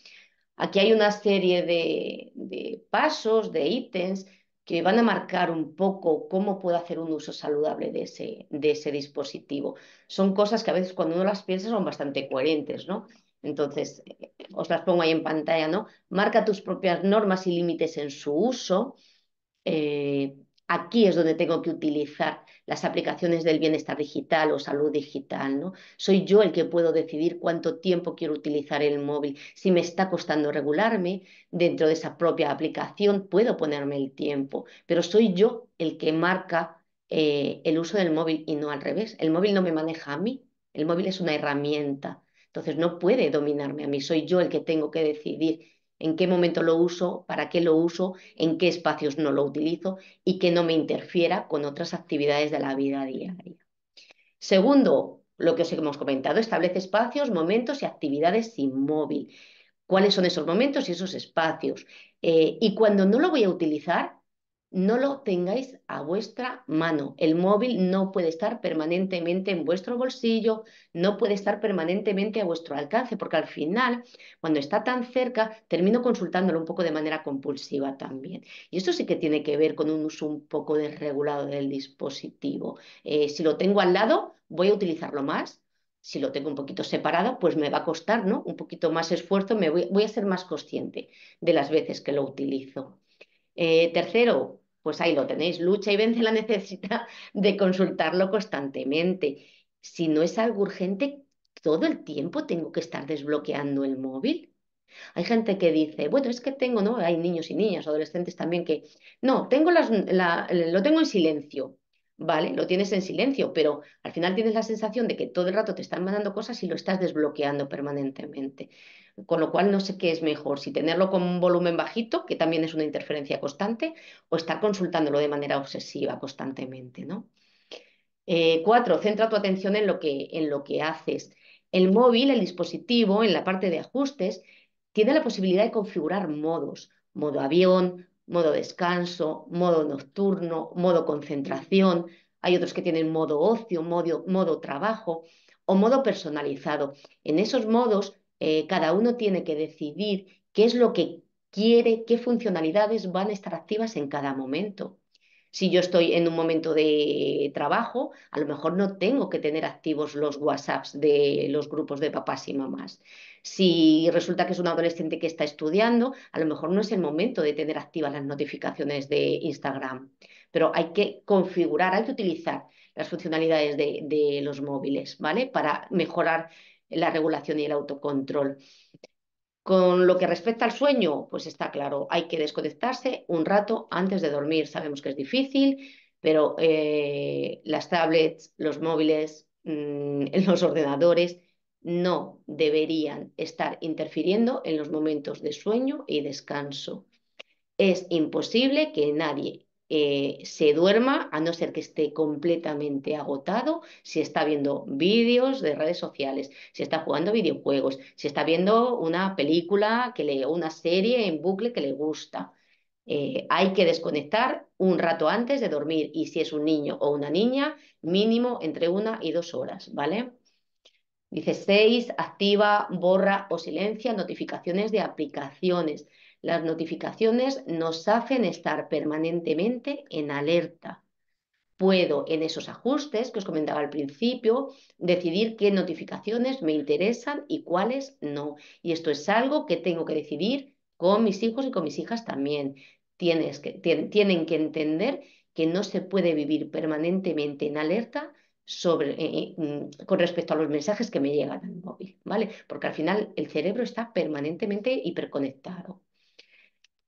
Aquí hay una serie de, pasos, de ítems que van a marcar un poco cómo puedo hacer un uso saludable de ese, dispositivo. Son cosas que a veces cuando uno las piensa son bastante coherentes, ¿no? Entonces, eh, os las pongo ahí en pantalla, ¿no? Marca tus propias normas y límites en su uso. Aquí es donde tengo que utilizar las aplicaciones del bienestar digital o salud digital, ¿no? Soy yo el que puedo decidir cuánto tiempo quiero utilizar el móvil. Si me está costando regularme, dentro de esa propia aplicación puedo ponerme el tiempo, pero soy yo el que marca eh, el uso del móvil y no al revés. El móvil no me maneja a mí, el móvil es una herramienta, entonces no puede dominarme a mí, soy yo el que tengo que decidir en qué momento lo uso, para qué lo uso, en qué espacios no lo utilizo y que no me interfiera con otras actividades de la vida diaria. Segundo, lo que os hemos comentado, establece espacios, momentos y actividades sin móvil. ¿Cuáles son esos momentos y esos espacios? Eh, y cuando no lo voy a utilizar, no lo tengáis a vuestra mano. El móvil no puede estar permanentemente en vuestro bolsillo, no puede estar permanentemente a vuestro alcance, porque al final, cuando está tan cerca, termino consultándolo un poco de manera compulsiva también. Y esto sí que tiene que ver con un uso un poco desregulado del dispositivo. Eh, si lo tengo al lado, voy a utilizarlo más. Si lo tengo un poquito separado, pues me va a costar ¿no? un poquito más esfuerzo, me voy, a ser más consciente de las veces que lo utilizo. Eh, tercero, pues ahí lo tenéis, lucha y vence la necesidad de consultarlo constantemente. Si no es algo urgente, todo el tiempo tengo que estar desbloqueando el móvil. Hay gente que dice, bueno, es que tengo, ¿no? Hay niños y niñas, adolescentes también que, no, tengo las, lo tengo en silencio, ¿vale? Lo tienes en silencio, pero al final tienes la sensación de que todo el rato te están mandando cosas y lo estás desbloqueando permanentemente con lo cual no sé qué es mejor, si tenerlo con un volumen bajito, que también es una interferencia constante, o estar consultándolo de manera obsesiva constantemente, ¿no? Eh, cuatro, centra tu atención en lo, que, en lo que haces. El móvil, el dispositivo, en la parte de ajustes, tiene la posibilidad de configurar modos, modo avión, modo descanso, modo nocturno, modo concentración, hay otros que tienen modo ocio, modo, modo trabajo o modo personalizado. En esos modos eh, cada uno tiene que decidir qué es lo que quiere, qué funcionalidades van a estar activas en cada momento. Si yo estoy en un momento de trabajo, a lo mejor no tengo que tener activos los WhatsApps de los grupos de papás y mamás. Si resulta que es un adolescente que está estudiando, a lo mejor no es el momento de tener activas las notificaciones de Instagram. Pero hay que configurar, hay que utilizar las funcionalidades de, de los móviles, ¿vale? Para mejorar la regulación y el autocontrol. Con lo que respecta al sueño, pues está claro, hay que desconectarse un rato antes de dormir. Sabemos que es difícil, pero eh, las tablets, los móviles, mm, los ordenadores no deberían estar interfiriendo en los momentos de sueño y descanso. Es imposible que nadie eh, se duerma, a no ser que esté completamente agotado, si está viendo vídeos de redes sociales, si está jugando videojuegos, si está viendo una película que le, una serie en bucle que le gusta. Eh, hay que desconectar un rato antes de dormir y si es un niño o una niña, mínimo entre una y dos horas, ¿vale? Dice 6, activa, borra o silencia notificaciones de aplicaciones. Las notificaciones nos hacen estar permanentemente en alerta. Puedo, en esos ajustes que os comentaba al principio, decidir qué notificaciones me interesan y cuáles no. Y esto es algo que tengo que decidir con mis hijos y con mis hijas también. Tienes que, tienen que entender que no se puede vivir permanentemente en alerta eh, eh, mm, con respecto a los mensajes que me llegan al móvil, ¿vale? Porque al final el cerebro está permanentemente hiperconectado.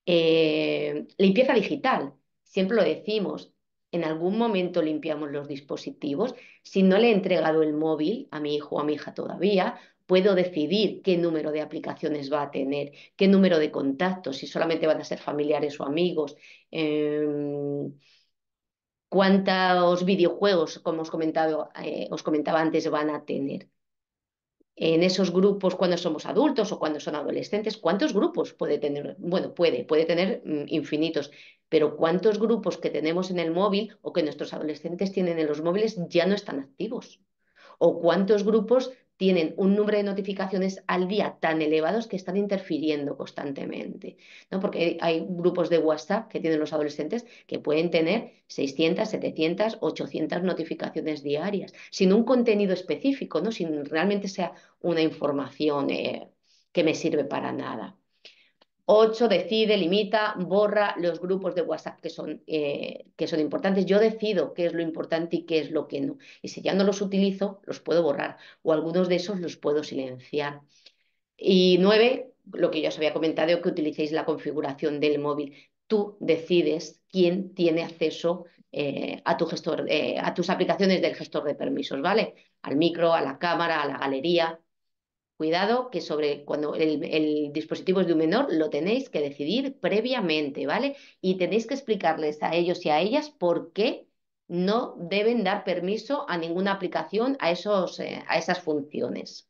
Eh, limpieza digital, siempre lo decimos, en algún momento limpiamos los dispositivos. Si no le he entregado el móvil a mi hijo o a mi hija todavía, puedo decidir qué número de aplicaciones va a tener, qué número de contactos, si solamente van a ser familiares o amigos, em, cuántos videojuegos, como os, comentado, eh, os comentaba antes, van a tener en esos grupos cuando somos adultos o cuando son adolescentes, ¿cuántos grupos puede tener? Bueno, puede, puede tener mm, infinitos, pero ¿cuántos grupos que tenemos en el móvil o que nuestros adolescentes tienen en los móviles ya no están activos? ¿O cuántos grupos tienen un número de notificaciones al día tan elevados que están interfiriendo constantemente, Porque hay grupos de WhatsApp que tienen los adolescentes que pueden tener 600, 700, 800 notificaciones diarias, sin un contenido específico, ¿no? Sin realmente sea una información eh, que me sirve para nada. 8, decide, limita, borra los grupos de WhatsApp que son, eh, que son importantes. Yo decido qué es lo importante y qué es lo que no. Y si ya no los utilizo, los puedo borrar o algunos de esos los puedo silenciar. Y 9, lo que ya os había comentado, que utilicéis la configuración del móvil. Tú decides quién tiene acceso eh, a, tu gestor, eh, a tus aplicaciones del gestor de permisos, ¿vale? Al micro, a la cámara, a la galería, Cuidado que sobre cuando el, dispositivo es de un menor lo tenéis que decidir previamente, ¿vale? Y tenéis que explicarles a ellos y a ellas por qué no deben dar permiso a ninguna aplicación a, esos, eh, a esas funciones.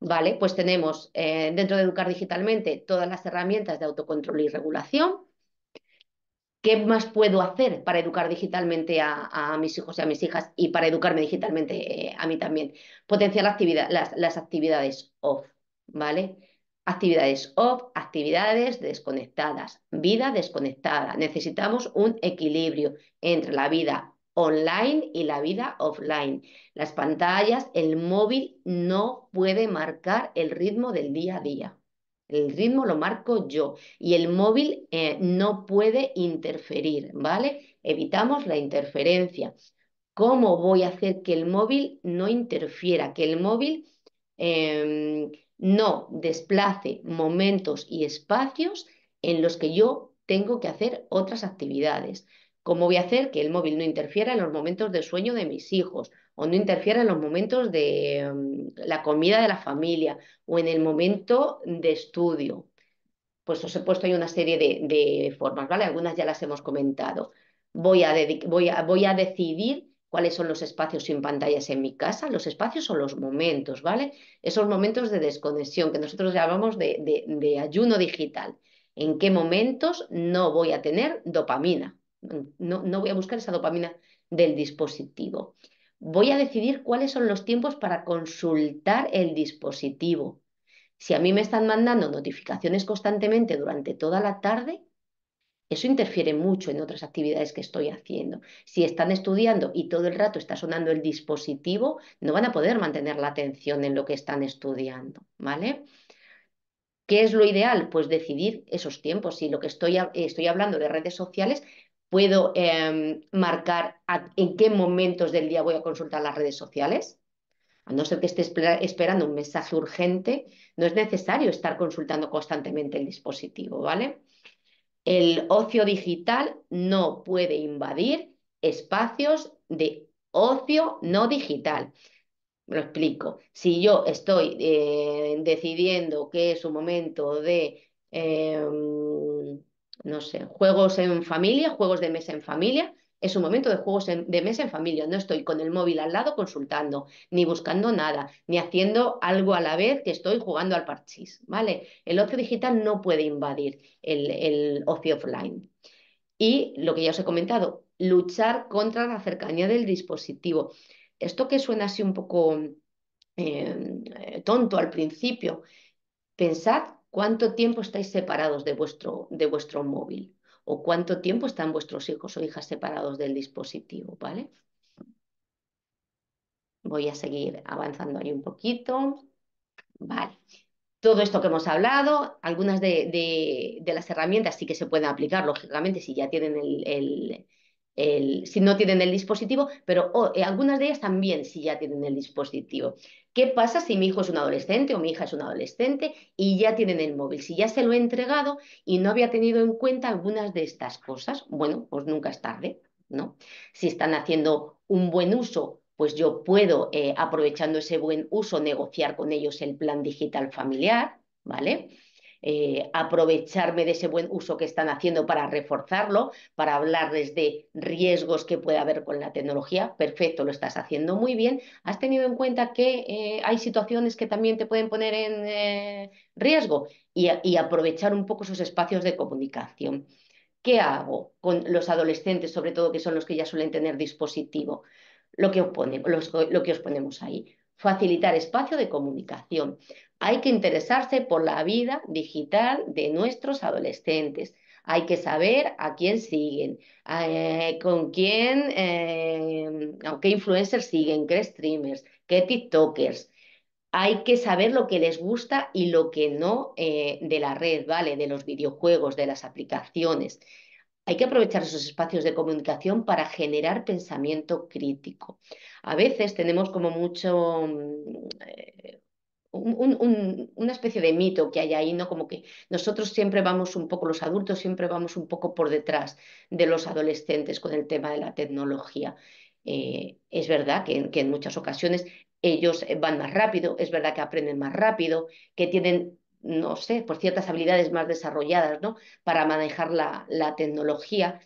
Vale, pues tenemos eh, dentro de Educar Digitalmente todas las herramientas de autocontrol y regulación, ¿Qué más puedo hacer para educar digitalmente a, mis hijos y a mis hijas y para educarme digitalmente eh, a mí también? Potenciar las, actividades off, ¿vale? Actividades off, actividades desconectadas, vida desconectada. Necesitamos un equilibrio entre la vida online y la vida offline. Las pantallas, el móvil no puede marcar el ritmo del día a día. El ritmo lo marco yo y el móvil eh, no puede interferir, ¿vale? Evitamos la interferencia. ¿Cómo voy a hacer que el móvil no interfiera, que el móvil em, no desplace momentos y espacios en los que yo tengo que hacer otras actividades? ¿Cómo voy a hacer que el móvil no interfiera en los momentos de sueño de mis hijos o no interfiera en los momentos de mm, la comida de la familia o en el momento de estudio. Pues os he puesto ahí una serie de, formas, ¿vale? Algunas ya las hemos comentado. Voy a, decidir cuáles son los espacios sin pantallas en mi casa, los espacios son los momentos, ¿vale? Esos momentos de desconexión que nosotros llamamos de, ayuno digital. ¿En qué momentos no voy a tener dopamina? no voy a buscar esa dopamina del dispositivo voy a decidir cuáles son los tiempos para consultar el dispositivo. Si a mí me están mandando notificaciones constantemente durante toda la tarde, eso interfiere mucho en otras actividades que estoy haciendo. Si están estudiando y todo el rato está sonando el dispositivo, no van a poder mantener la atención en lo que están estudiando, ¿vale? ¿Qué es lo ideal? Pues decidir esos tiempos. Si lo que estoy, estoy hablando de redes sociales, puedo em, marcar en qué momentos del día voy a consultar las redes sociales. A no ser que esté esperando un mensaje urgente, no es necesario estar consultando constantemente el dispositivo, ¿vale? El ocio digital no puede invadir espacios de ocio no digital. lo explico. Si yo estoy eh, decidiendo que es un momento de em, no sé, juegos en familia, juegos de mesa en familia. Es un momento de juegos de mesa en familia. No estoy con el móvil al lado consultando, ni buscando nada, ni haciendo algo a la vez que estoy jugando al parchís. ¿vale? El ocio digital no puede invadir el, ocio offline. Y lo que ya os he comentado, luchar contra la cercanía del dispositivo. Esto que suena así un poco eh, tonto al principio, pensad ¿Cuánto tiempo estáis separados de vuestro, de vuestro móvil? ¿O cuánto tiempo están vuestros hijos o hijas separados del dispositivo? ¿Vale? Voy a seguir avanzando ahí un poquito. Vale. Todo esto que hemos hablado, algunas de, las herramientas sí que se pueden aplicar, lógicamente, si ya tienen el si no tienen el dispositivo, pero eh, algunas de ellas también si ya tienen el dispositivo. ¿Qué pasa si mi hijo es un adolescente o mi hija es un adolescente y ya tienen el móvil? Si ya se lo he entregado y no había tenido en cuenta algunas de estas cosas, bueno, pues nunca es tarde, ¿no? Si están haciendo un buen uso, pues yo puedo, eh, aprovechando ese buen uso, negociar con ellos el plan digital familiar, ¿vale? Eh, aprovecharme de ese buen uso que están haciendo para reforzarlo, para hablarles de riesgos que puede haber con la tecnología. Perfecto, lo estás haciendo muy bien. Has tenido en cuenta que eh, hay situaciones que también te pueden poner en eh, riesgo y, aprovechar un poco esos espacios de comunicación. ¿Qué hago con los adolescentes, sobre todo que son los que ya suelen tener dispositivo? Lo que, lo que os ponemos ahí facilitar espacio de comunicación. Hay que interesarse por la vida digital de nuestros adolescentes. Hay que saber a quién siguen, eh, con quién, eh, qué influencers siguen, qué streamers, qué TikTokers. Hay que saber lo que les gusta y lo que no eh, de la red, ¿vale? De los videojuegos, de las aplicaciones. Hay que aprovechar esos espacios de comunicación para generar pensamiento crítico a veces tenemos como mucho... Eh, una especie de mito que hay ahí, ¿no? Como que nosotros siempre vamos un poco, los adultos siempre vamos un poco por detrás de los adolescentes con el tema de la tecnología. Eh, es verdad que, en muchas ocasiones ellos eh, van más rápido, es verdad que aprenden más rápido, que tienen no sé, por pues ciertas habilidades más desarrolladas, ¿no? Para manejar la, la, tecnología,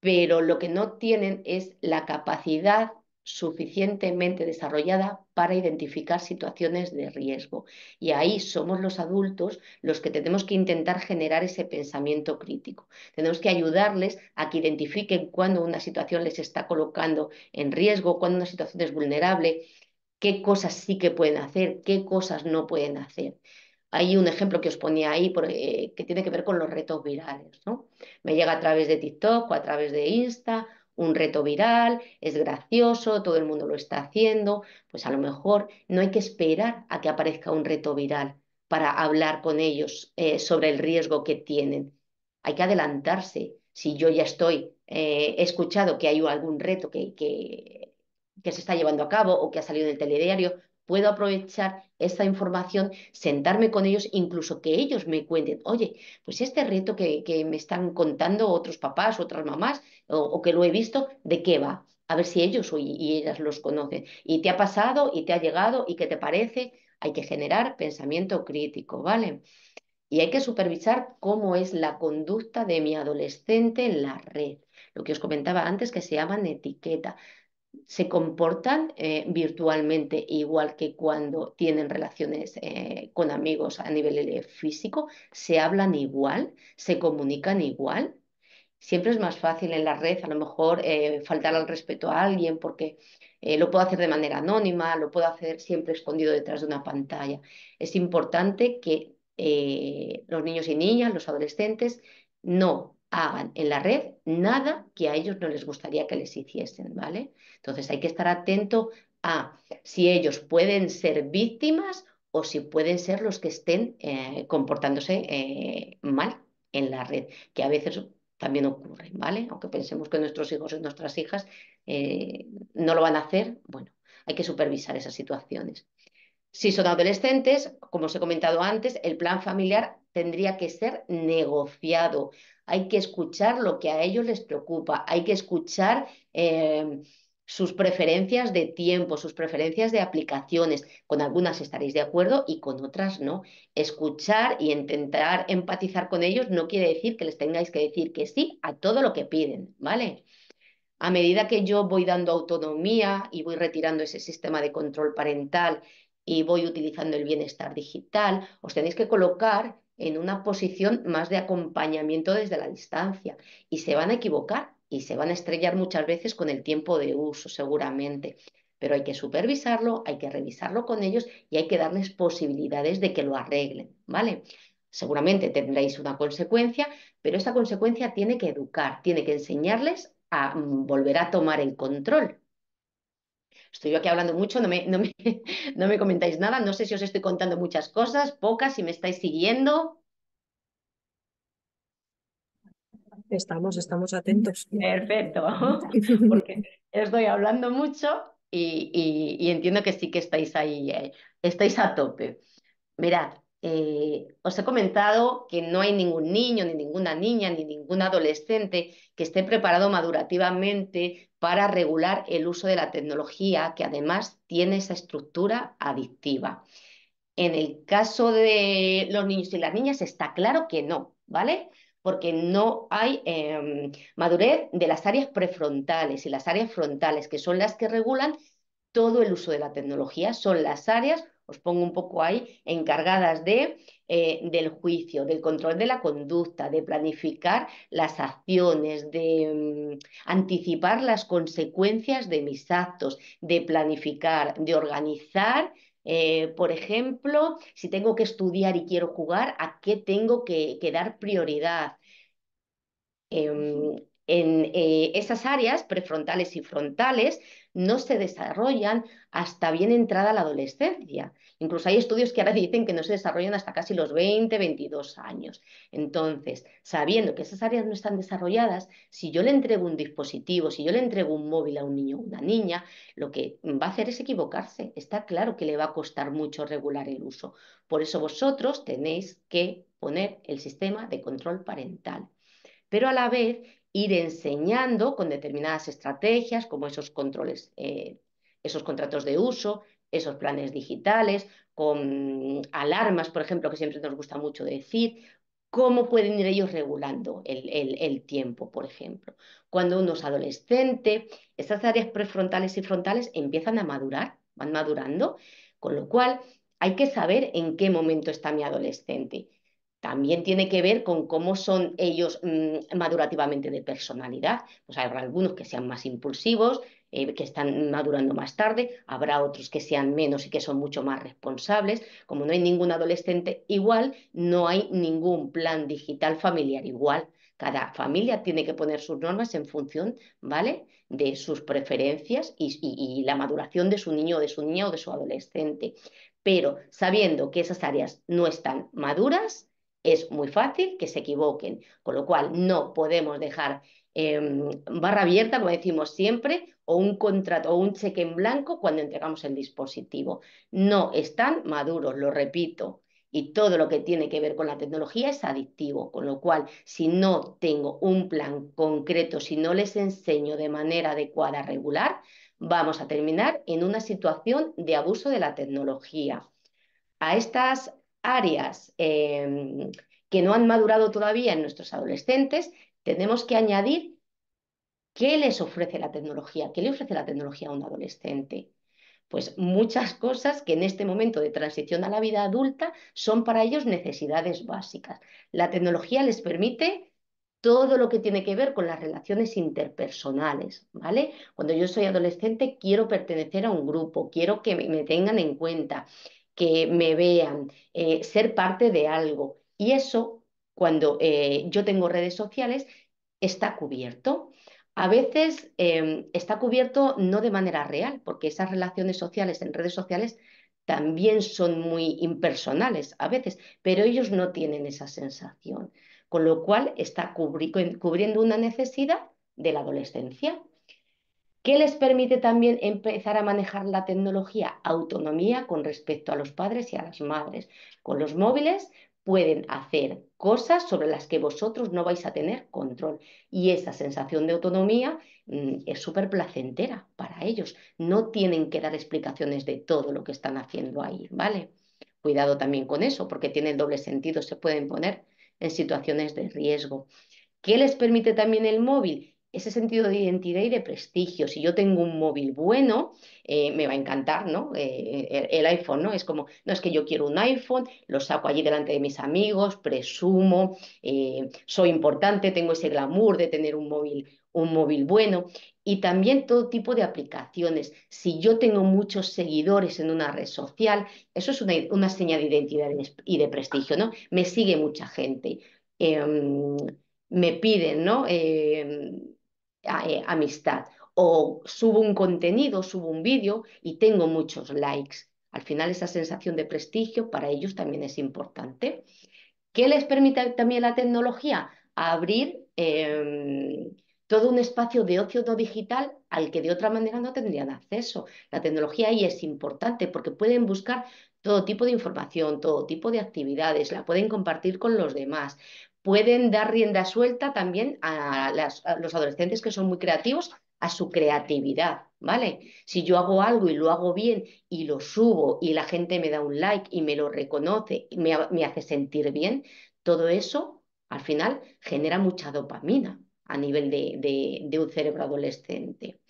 pero lo que no tienen es la capacidad suficientemente desarrollada para identificar situaciones de riesgo. Y ahí somos los adultos los que tenemos que intentar generar ese pensamiento crítico. Tenemos que ayudarles a que identifiquen cuando una situación les está colocando en riesgo, cuando una situación es vulnerable, qué cosas sí que pueden hacer, qué cosas no pueden hacer. Hay un ejemplo que os ponía ahí eh, que tiene que ver con los retos virales. Me llega a través de TikTok o a través de Insta un reto viral, es gracioso, todo el mundo lo está haciendo, pues a lo mejor no hay que esperar a que aparezca un reto viral para hablar con ellos eh, sobre el riesgo que tienen. Hay que adelantarse. Si yo ya estoy, eh, he escuchado que hay algún reto que, que, que se está llevando a cabo o que ha salido en el telediario, puedo aprovechar esta información, sentarme con ellos, incluso que ellos me cuenten, oye, pues este reto que, me están contando otros papás, otras mamás, o, que lo he visto, ¿de qué va? A ver si ellos o y ellas los conocen. ¿Y te ha pasado? ¿Y te ha llegado? ¿Y qué te parece? Hay que generar pensamiento crítico, ¿vale? Y hay que supervisar cómo es la conducta de mi adolescente en la red. Lo que os comentaba antes que se llaman etiqueta se comportan eh, virtualmente igual que cuando tienen relaciones eh, con amigos a nivel eh, físico, se hablan igual, se comunican igual. Siempre es más fácil en la red a lo mejor faltar al respeto a alguien porque lo puedo hacer de manera anónima, lo puedo hacer siempre escondido detrás de una pantalla. Es importante que los niños y niñas, los adolescentes, no hagan en la red nada que a ellos no les gustaría que les hiciesen, ¿vale? Entonces hay que estar atento a si ellos pueden ser víctimas o si pueden ser los que estén eh, comportándose eh, mal en la red, que a veces también ocurre, ¿vale? Aunque pensemos que nuestros hijos y nuestras hijas eh, no lo van a hacer, bueno, hay que supervisar esas situaciones. Si son adolescentes, como os he comentado antes, el plan familiar tendría que ser negociado. Hay que escuchar lo que a ellos les preocupa, hay que escuchar eh, sus preferencias de tiempo, sus preferencias de aplicaciones. Con algunas estaréis de acuerdo y con otras no. Escuchar y intentar empatizar con ellos no quiere decir que les tengáis que decir que sí a todo lo que piden, ¿vale? A medida que yo voy dando autonomía y voy retirando ese sistema de control parental y voy utilizando el bienestar digital, os tenéis que colocar en una posición más de acompañamiento desde la distancia y se van a equivocar y se van a estrellar muchas veces con el tiempo de uso seguramente. Pero hay que supervisarlo, hay que revisarlo con ellos y hay que darles posibilidades de que lo arreglen, ¿vale? Seguramente tendréis una consecuencia, pero esa consecuencia tiene que educar, tiene que enseñarles a mm, volver a tomar el control Estoy yo aquí hablando mucho, no me, no me, comentáis nada, no sé si os estoy contando muchas cosas, pocas, si me estáis siguiendo. Estamos, estamos atentos. Perfecto, porque estoy hablando mucho y, y entiendo que sí que estáis ahí, eh, estáis a tope. Mirad, eh, os he comentado que no hay ningún niño, ni ninguna niña, ni ningún adolescente que esté preparado madurativamente para regular el uso de la tecnología, que además tiene esa estructura adictiva. En el caso de los niños y las niñas está claro que no, ¿vale? Porque no hay em, madurez de las áreas prefrontales y las áreas frontales, que son las que regulan todo el uso de la tecnología, son las áreas os pongo un poco ahí, encargadas de, eh, del juicio, del control de la conducta, de planificar las acciones, de mm, anticipar las consecuencias de mis actos, de planificar, de organizar. Eh, por ejemplo, si tengo que estudiar y quiero jugar, ¿a qué tengo que, dar prioridad? en eh, esas áreas prefrontales y frontales no se desarrollan hasta bien entrada la adolescencia. Incluso hay estudios que ahora dicen que no se desarrollan hasta casi los 20, 22 años. Entonces, sabiendo que esas áreas no están desarrolladas, si yo le entrego un dispositivo, si yo le entrego un móvil a un niño o una niña, lo que va a hacer es equivocarse. Está claro que le va a costar mucho regular el uso. Por eso vosotros tenéis que poner el sistema de control parental pero a la vez ir enseñando con determinadas estrategias, como esos controles, eh, esos contratos de uso, esos planes digitales, con alarmas, por ejemplo, que siempre nos gusta mucho decir, cómo pueden ir ellos regulando el, tiempo, por ejemplo. Cuando uno es adolescente, estas áreas prefrontales y frontales empiezan a madurar, van madurando, con lo cual hay que saber en qué momento está mi adolescente. También tiene que ver con cómo son ellos mm, madurativamente de personalidad. Pues habrá algunos que sean más impulsivos, eh, que están madurando más tarde, habrá otros que sean menos y que son mucho más responsables. Como no hay ningún adolescente igual, no hay ningún plan digital familiar igual. Cada familia tiene que poner sus normas en función, ¿vale? De sus preferencias y, y la maduración de su niño o de su niña o de su adolescente. Pero sabiendo que esas áreas no están maduras, es muy fácil que se equivoquen, con lo cual no podemos dejar em, barra abierta, como decimos siempre, o un contrato o un cheque en blanco cuando entregamos el dispositivo. No están maduros, lo repito, y todo lo que tiene que ver con la tecnología es adictivo, con lo cual si no tengo un plan concreto, si no les enseño de manera adecuada, regular, vamos a terminar en una situación de abuso de la tecnología. A estas áreas em, que no han madurado todavía en nuestros adolescentes, tenemos que añadir qué les ofrece la tecnología, qué le ofrece la tecnología a un adolescente. Pues muchas cosas que en este momento de transición a la vida adulta son para ellos necesidades básicas. La tecnología les permite todo lo que tiene que ver con las relaciones interpersonales, ¿vale? Cuando yo soy adolescente quiero pertenecer a un grupo, quiero que me tengan en cuenta, que me vean, eh, ser parte de algo. Y eso, cuando eh, yo tengo redes sociales, está cubierto. A veces em, está cubierto no de manera real, porque esas relaciones sociales en redes sociales también son muy impersonales a veces, pero ellos no tienen esa sensación, con lo cual está cubriendo una necesidad de la adolescencia ¿Qué les permite también empezar a manejar la tecnología? Autonomía con respecto a los padres y a las madres. Con los móviles pueden hacer cosas sobre las que vosotros no vais a tener control. Y esa sensación de autonomía mm, es súper placentera para ellos. No tienen que dar explicaciones de todo lo que están haciendo ahí, ¿vale? Cuidado también con eso, porque tiene el doble sentido, se pueden poner en situaciones de riesgo. ¿Qué les permite también el móvil? ese sentido de identidad y de prestigio. Si yo tengo un móvil bueno, eh, me va a encantar, ¿no? Eh, el, iPhone, ¿no? Es como, no es que yo quiero un iPhone, lo saco allí delante de mis amigos, presumo, eh, soy importante, tengo ese glamour de tener un móvil, un móvil bueno. Y también todo tipo de aplicaciones. Si yo tengo muchos seguidores en una red social, eso es una, una señal de identidad y de prestigio, ¿no? Me sigue mucha gente. Em, me piden, ¿no? Em, eh, amistad. O subo un contenido, subo un vídeo y tengo muchos likes. Al final esa sensación de prestigio para ellos también es importante. que les permite también la tecnología? Abrir em, todo un espacio de ocio digital al que de otra manera no tendrían acceso. La tecnología ahí es importante porque pueden buscar todo tipo de información, todo tipo de actividades, la pueden compartir con los demás, pueden dar rienda suelta también a, los adolescentes que son muy creativos, a su creatividad, ¿vale? Si yo hago algo y lo hago bien y lo subo y la gente me da un like y me lo reconoce y me, hace sentir bien, todo eso al final genera mucha dopamina a nivel de, de un cerebro adolescente.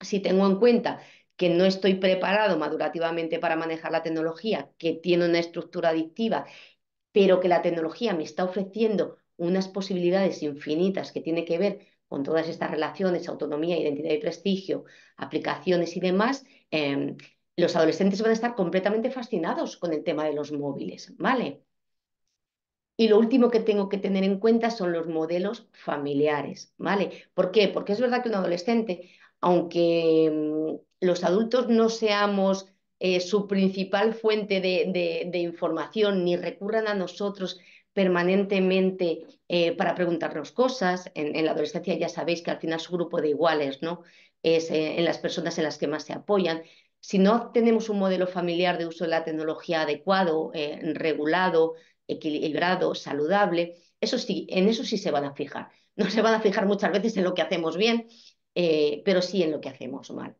Si tengo en cuenta que no estoy preparado madurativamente para manejar la tecnología, que tiene una estructura adictiva pero que la tecnología me está ofreciendo unas posibilidades infinitas que tiene que ver con todas estas relaciones, autonomía, identidad y prestigio, aplicaciones y demás, em, los adolescentes van a estar completamente fascinados con el tema de los móviles, ¿vale? Y lo último que tengo que tener en cuenta son los modelos familiares, ¿vale? ¿Por qué? Porque es verdad que un adolescente, aunque em, los adultos no seamos eh, su principal fuente de, información ni recurran a nosotros permanentemente eh, para preguntarnos cosas. En, la adolescencia ya sabéis que al final su grupo de iguales ¿no? es eh, en las personas en las que más se apoyan. Si no tenemos un modelo familiar de uso de la tecnología adecuado, regulado, equilibrado, saludable, eso sí, en eso sí se van a fijar. No se van a fijar muchas veces en lo que hacemos bien, pero sí en lo que hacemos mal.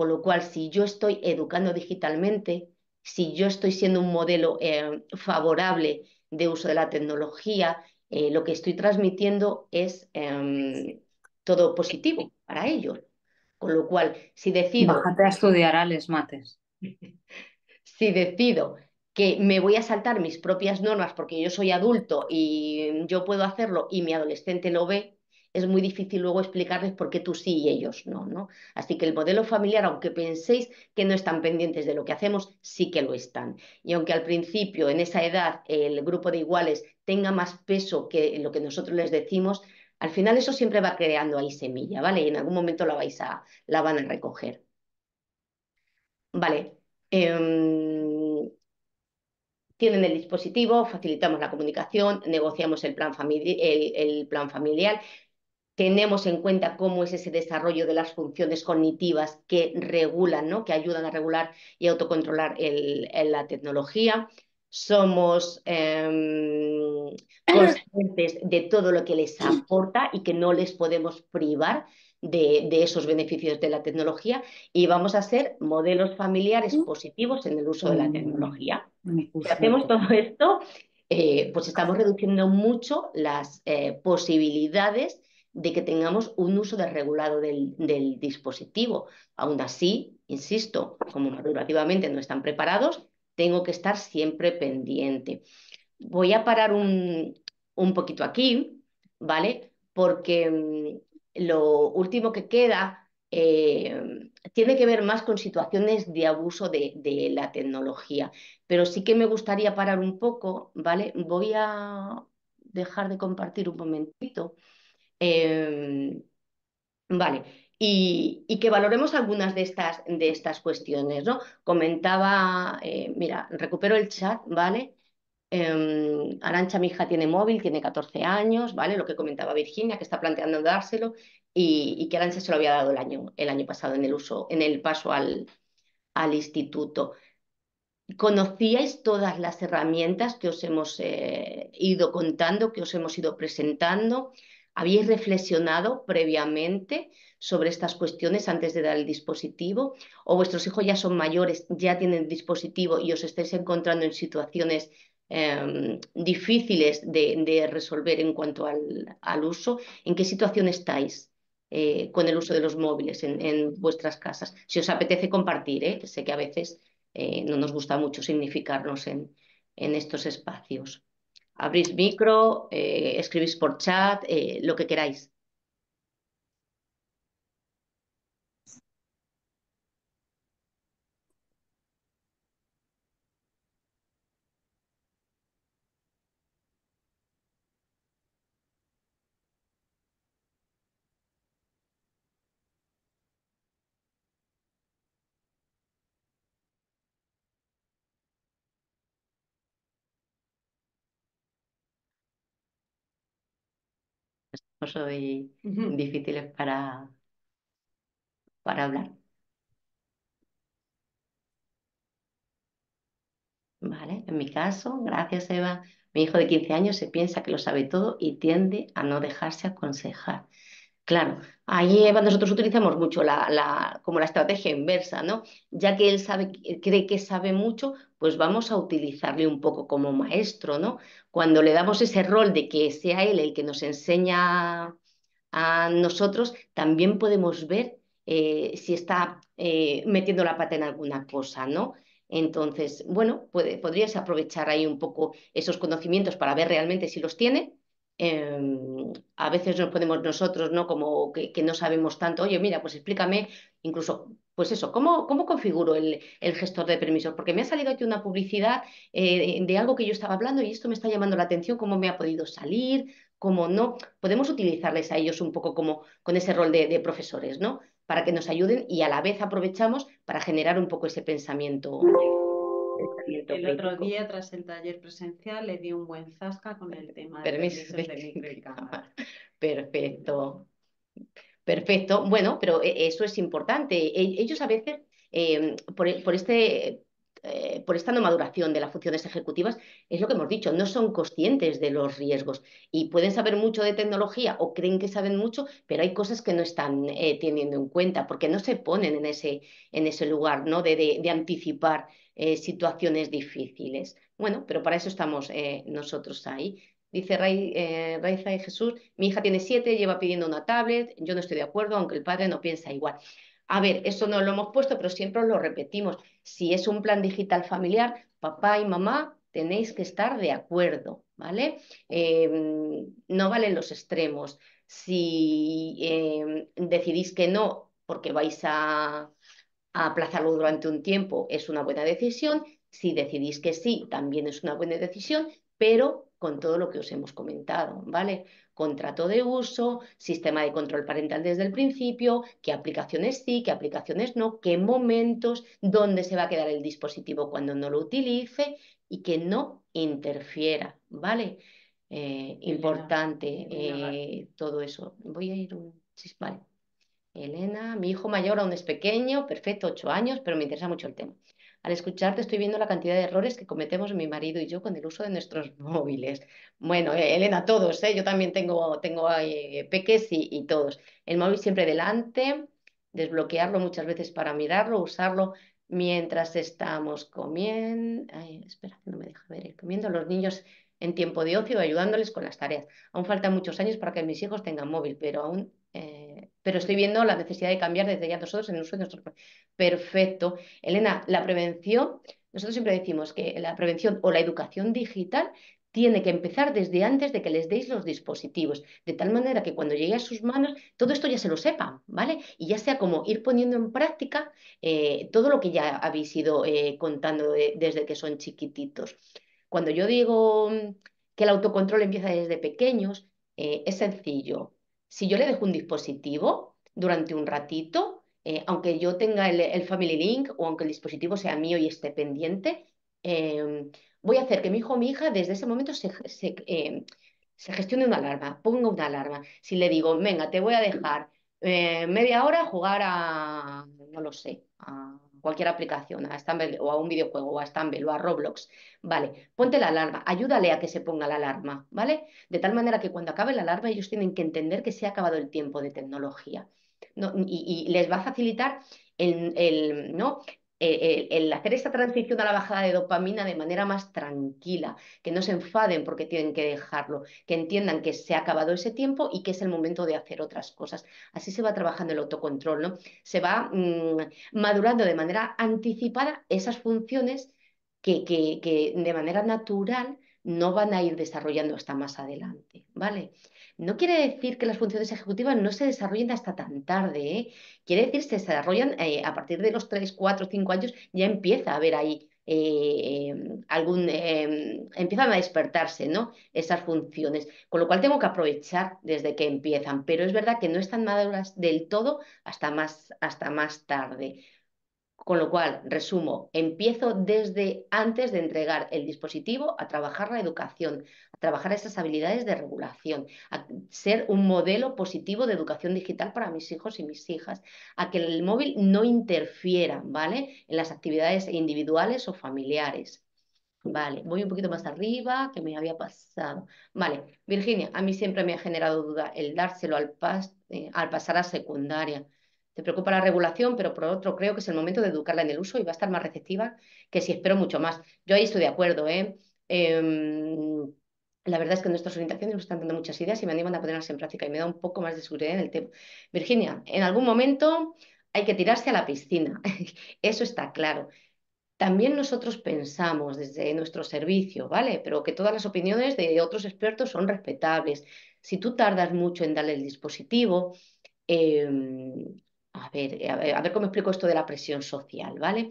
Con lo cual, si yo estoy educando digitalmente, si yo estoy siendo un modelo eh, favorable de uso de la tecnología, eh, lo que estoy transmitiendo es em, todo positivo para ellos. Con lo cual, si decido... Bájate a estudiar a les mates. si decido que me voy a saltar mis propias normas porque yo soy adulto y yo puedo hacerlo y mi adolescente lo ve, es muy difícil luego explicarles por qué tú sí y ellos no, ¿no? Así que el modelo familiar, aunque penséis que no están pendientes de lo que hacemos, sí que lo están. Y aunque al principio, en esa edad, el grupo de iguales tenga más peso que lo que nosotros les decimos, al final eso siempre va creando ahí semilla, ¿vale? Y en algún momento la vais a, la van a recoger. Vale. Em, tienen el dispositivo, facilitamos la comunicación, negociamos el plan, el plan, familiar tenemos en cuenta cómo es ese desarrollo de las funciones cognitivas que regulan, que ayudan a regular y autocontrolar la tecnología. Somos em, conscientes de todo lo que les aporta y que no les podemos privar de, esos beneficios de la tecnología y vamos a ser modelos familiares positivos en el uso de la mm. tecnología. Si hacemos todo esto, eh, pues estamos reduciendo mucho las eh, posibilidades de que tengamos un uso desregulado del, del dispositivo. Aún así, insisto, como madurativamente no están preparados, tengo que estar siempre pendiente. Voy a parar un, un poquito aquí, ¿vale? Porque mm, lo último que queda eh, tiene que ver más con situaciones de abuso de, de, la tecnología. Pero sí que me gustaría parar un poco, ¿vale? Voy a dejar de compartir un momentito. Em, vale. Y, que valoremos algunas de estas, de estas cuestiones, ¿no? Comentaba, eh, mira, recupero el chat, ¿vale? Em, Arancha, mi hija, tiene móvil, tiene 14 años, ¿vale? Lo que comentaba Virginia, que está planteando dárselo y, que Arancha se lo había dado el año, el año pasado en el uso, en el paso al, al instituto. ¿Conocíais todas las herramientas que os hemos eh, ido contando, que os hemos ido presentando? ¿Habéis reflexionado previamente sobre estas cuestiones antes de dar el dispositivo? ¿O vuestros hijos ya son mayores, ya tienen dispositivo y os estáis encontrando en situaciones em, difíciles de, resolver en cuanto al, uso? ¿En qué situación estáis eh, con el uso de los móviles en, vuestras casas? Si os apetece compartir, ¿eh? sé que a veces eh, no nos gusta mucho significarnos en estos espacios abrís micro, eh, escribís por chat, eh, lo que queráis. soy difícil difíciles para, para hablar. Vale, en mi caso, gracias Eva, mi hijo de 15 años se piensa que lo sabe todo y tiende a no dejarse aconsejar. Claro, ahí eh, nosotros utilizamos mucho como la estrategia inversa, ¿no? Ya que él sabe, cree que sabe mucho, pues vamos a utilizarle un poco como maestro, ¿no? Cuando le damos ese rol de que sea él el que nos enseña a nosotros, también podemos ver eh, si está eh, metiendo la pata en alguna cosa, ¿no? Entonces, bueno, podrías aprovechar ahí un poco esos conocimientos para ver realmente si los tiene Em, a veces nos podemos nosotros, ¿no? Como que, no sabemos tanto, oye, mira, pues explícame, incluso, pues eso, ¿cómo, cómo configuro el, gestor de permisos? Porque me ha salido aquí una publicidad eh, de algo que yo estaba hablando y esto me está llamando la atención, cómo me ha podido salir, cómo no. Podemos utilizarles a ellos un poco como con ese rol de, de profesores, ¿no? Para que nos ayuden y a la vez aprovechamos para generar un poco ese pensamiento el, otro día, tras el taller presencial, le di un buen zasca con el tema de permisos de, Perfecto. Perfecto. Bueno, pero eh, eso es importante. E, ellos a veces, eh, por, por este eh, por esta no maduración de las funciones ejecutivas, es lo que hemos dicho, no son conscientes de los riesgos y pueden saber mucho de tecnología o creen que saben mucho, pero hay cosas que no están eh, teniendo en cuenta porque no se ponen en ese, en ese lugar ¿no? de, anticipar eh, situaciones difíciles. Bueno, pero para eso estamos nosotros ahí. Dice Ray, Raiza y Jesús, mi hija tiene siete, lleva pidiendo una tablet, yo no estoy de acuerdo, aunque el padre no piensa igual. A ver, eso no lo hemos puesto, pero siempre lo repetimos. Si es un plan digital familiar, papá y mamá tenéis que estar de acuerdo, ¿vale? Em, no valen los extremos. Si em, decidís que no, porque vais a aplazarlo durante un tiempo, es una buena decisión. Si decidís que sí, también es una buena decisión, pero con todo lo que os hemos comentado, ¿vale? Contrato de uso, sistema de control parental desde el principio, qué aplicaciones sí, qué aplicaciones no, qué momentos, dónde se va a quedar el dispositivo cuando no lo utilice y que no interfiera, ¿vale? Eh, importante eh, todo eso. Voy a ir un vale. Elena, mi hijo mayor aún es pequeño, perfecto, ocho años, pero me interesa mucho el tema. Al escucharte estoy viendo la cantidad de errores que cometemos mi marido y yo con el uso de nuestros móviles. Bueno, eh, Elena, todos, ¿eh? yo también tengo, tengo eh, peques y, todos. El móvil siempre delante, desbloquearlo muchas veces para mirarlo, usarlo mientras estamos comiendo. Ay, espera, que no me deja ver. Eh, comiendo a los niños en tiempo de ocio, ayudándoles con las tareas. Aún faltan muchos años para que mis hijos tengan móvil, pero aún pero estoy viendo la necesidad de cambiar desde ya nosotros en el uso de nuestros... Perfecto. Elena, la prevención, nosotros siempre decimos que la prevención o la educación digital tiene que empezar desde antes de que les deis los dispositivos, de tal manera que cuando llegue a sus manos todo esto ya se lo sepa, ¿vale? Y ya sea como ir poniendo en práctica eh, todo lo que ya habéis ido eh, contando desde que son chiquititos. Cuando yo digo mm, que el autocontrol empieza desde pequeños, eh, es sencillo si yo le dejo un dispositivo durante un ratito, eh, aunque yo tenga el, Family Link o aunque el dispositivo sea mío y esté pendiente, eh, voy a hacer que mi hijo o mi hija desde ese momento se, eh, se, gestione una alarma, ponga una alarma. Si le digo, venga, te voy a dejar media hora jugar a, no lo sé, a cualquier aplicación, a Stumble o a un videojuego, o a Stumble o a Roblox, ¿vale? Ponte la alarma, ayúdale a que se ponga la alarma, ¿vale? De tal manera que cuando acabe la alarma ellos tienen que entender que se ha acabado el tiempo de tecnología. Y, les va a facilitar el, el, ¿no? Eh, el, hacer esta transición a la bajada de dopamina de manera más tranquila, que no se enfaden porque tienen que dejarlo, que entiendan que se ha acabado ese tiempo y que es el momento de hacer otras cosas. Así se va trabajando el autocontrol, ¿no? Se va mm, madurando de manera anticipada esas funciones que de manera natural no van a ir desarrollando hasta más adelante, ¿vale? No quiere decir que las funciones ejecutivas no se desarrollen hasta tan tarde, ¿eh? Quiere decir que se desarrollan eh, a partir de los 3, 4, 5 años, ya empieza a haber ahí eh, em, algún, em, empiezan a despertarse, ¿no? Esas funciones, con lo cual tengo que aprovechar desde que empiezan, pero es verdad que no están maduras del todo hasta más, hasta más tarde. Con lo cual, resumo, empiezo desde antes de entregar el dispositivo a trabajar la educación, a trabajar esas habilidades de regulación, a ser un modelo positivo de educación digital para mis hijos y mis hijas, a que el móvil no interfiera, ¿vale? En las actividades individuales o familiares. Vale, voy un poquito más arriba, que me había pasado. Vale, Virginia, a mí siempre me ha generado duda el dárselo al eh, pasar a secundaria. Me preocupa la regulación, pero por otro creo que es el momento de educarla en el uso y va a estar más receptiva que si espero mucho más. Yo ahí estoy de acuerdo. ¿eh? Em, la verdad es que nuestras orientaciones nos están dando muchas ideas y me animan a ponerlas en práctica y me da un poco más de seguridad en el tema. Virginia, en algún momento hay que tirarse a la piscina, eso está claro. También nosotros pensamos desde nuestro servicio, ¿vale? Pero que todas las opiniones de otros expertos son respetables. Si tú tardas mucho en darle el dispositivo, eh, eh, a ver, a ver, cómo explico esto de la presión social, ¿vale?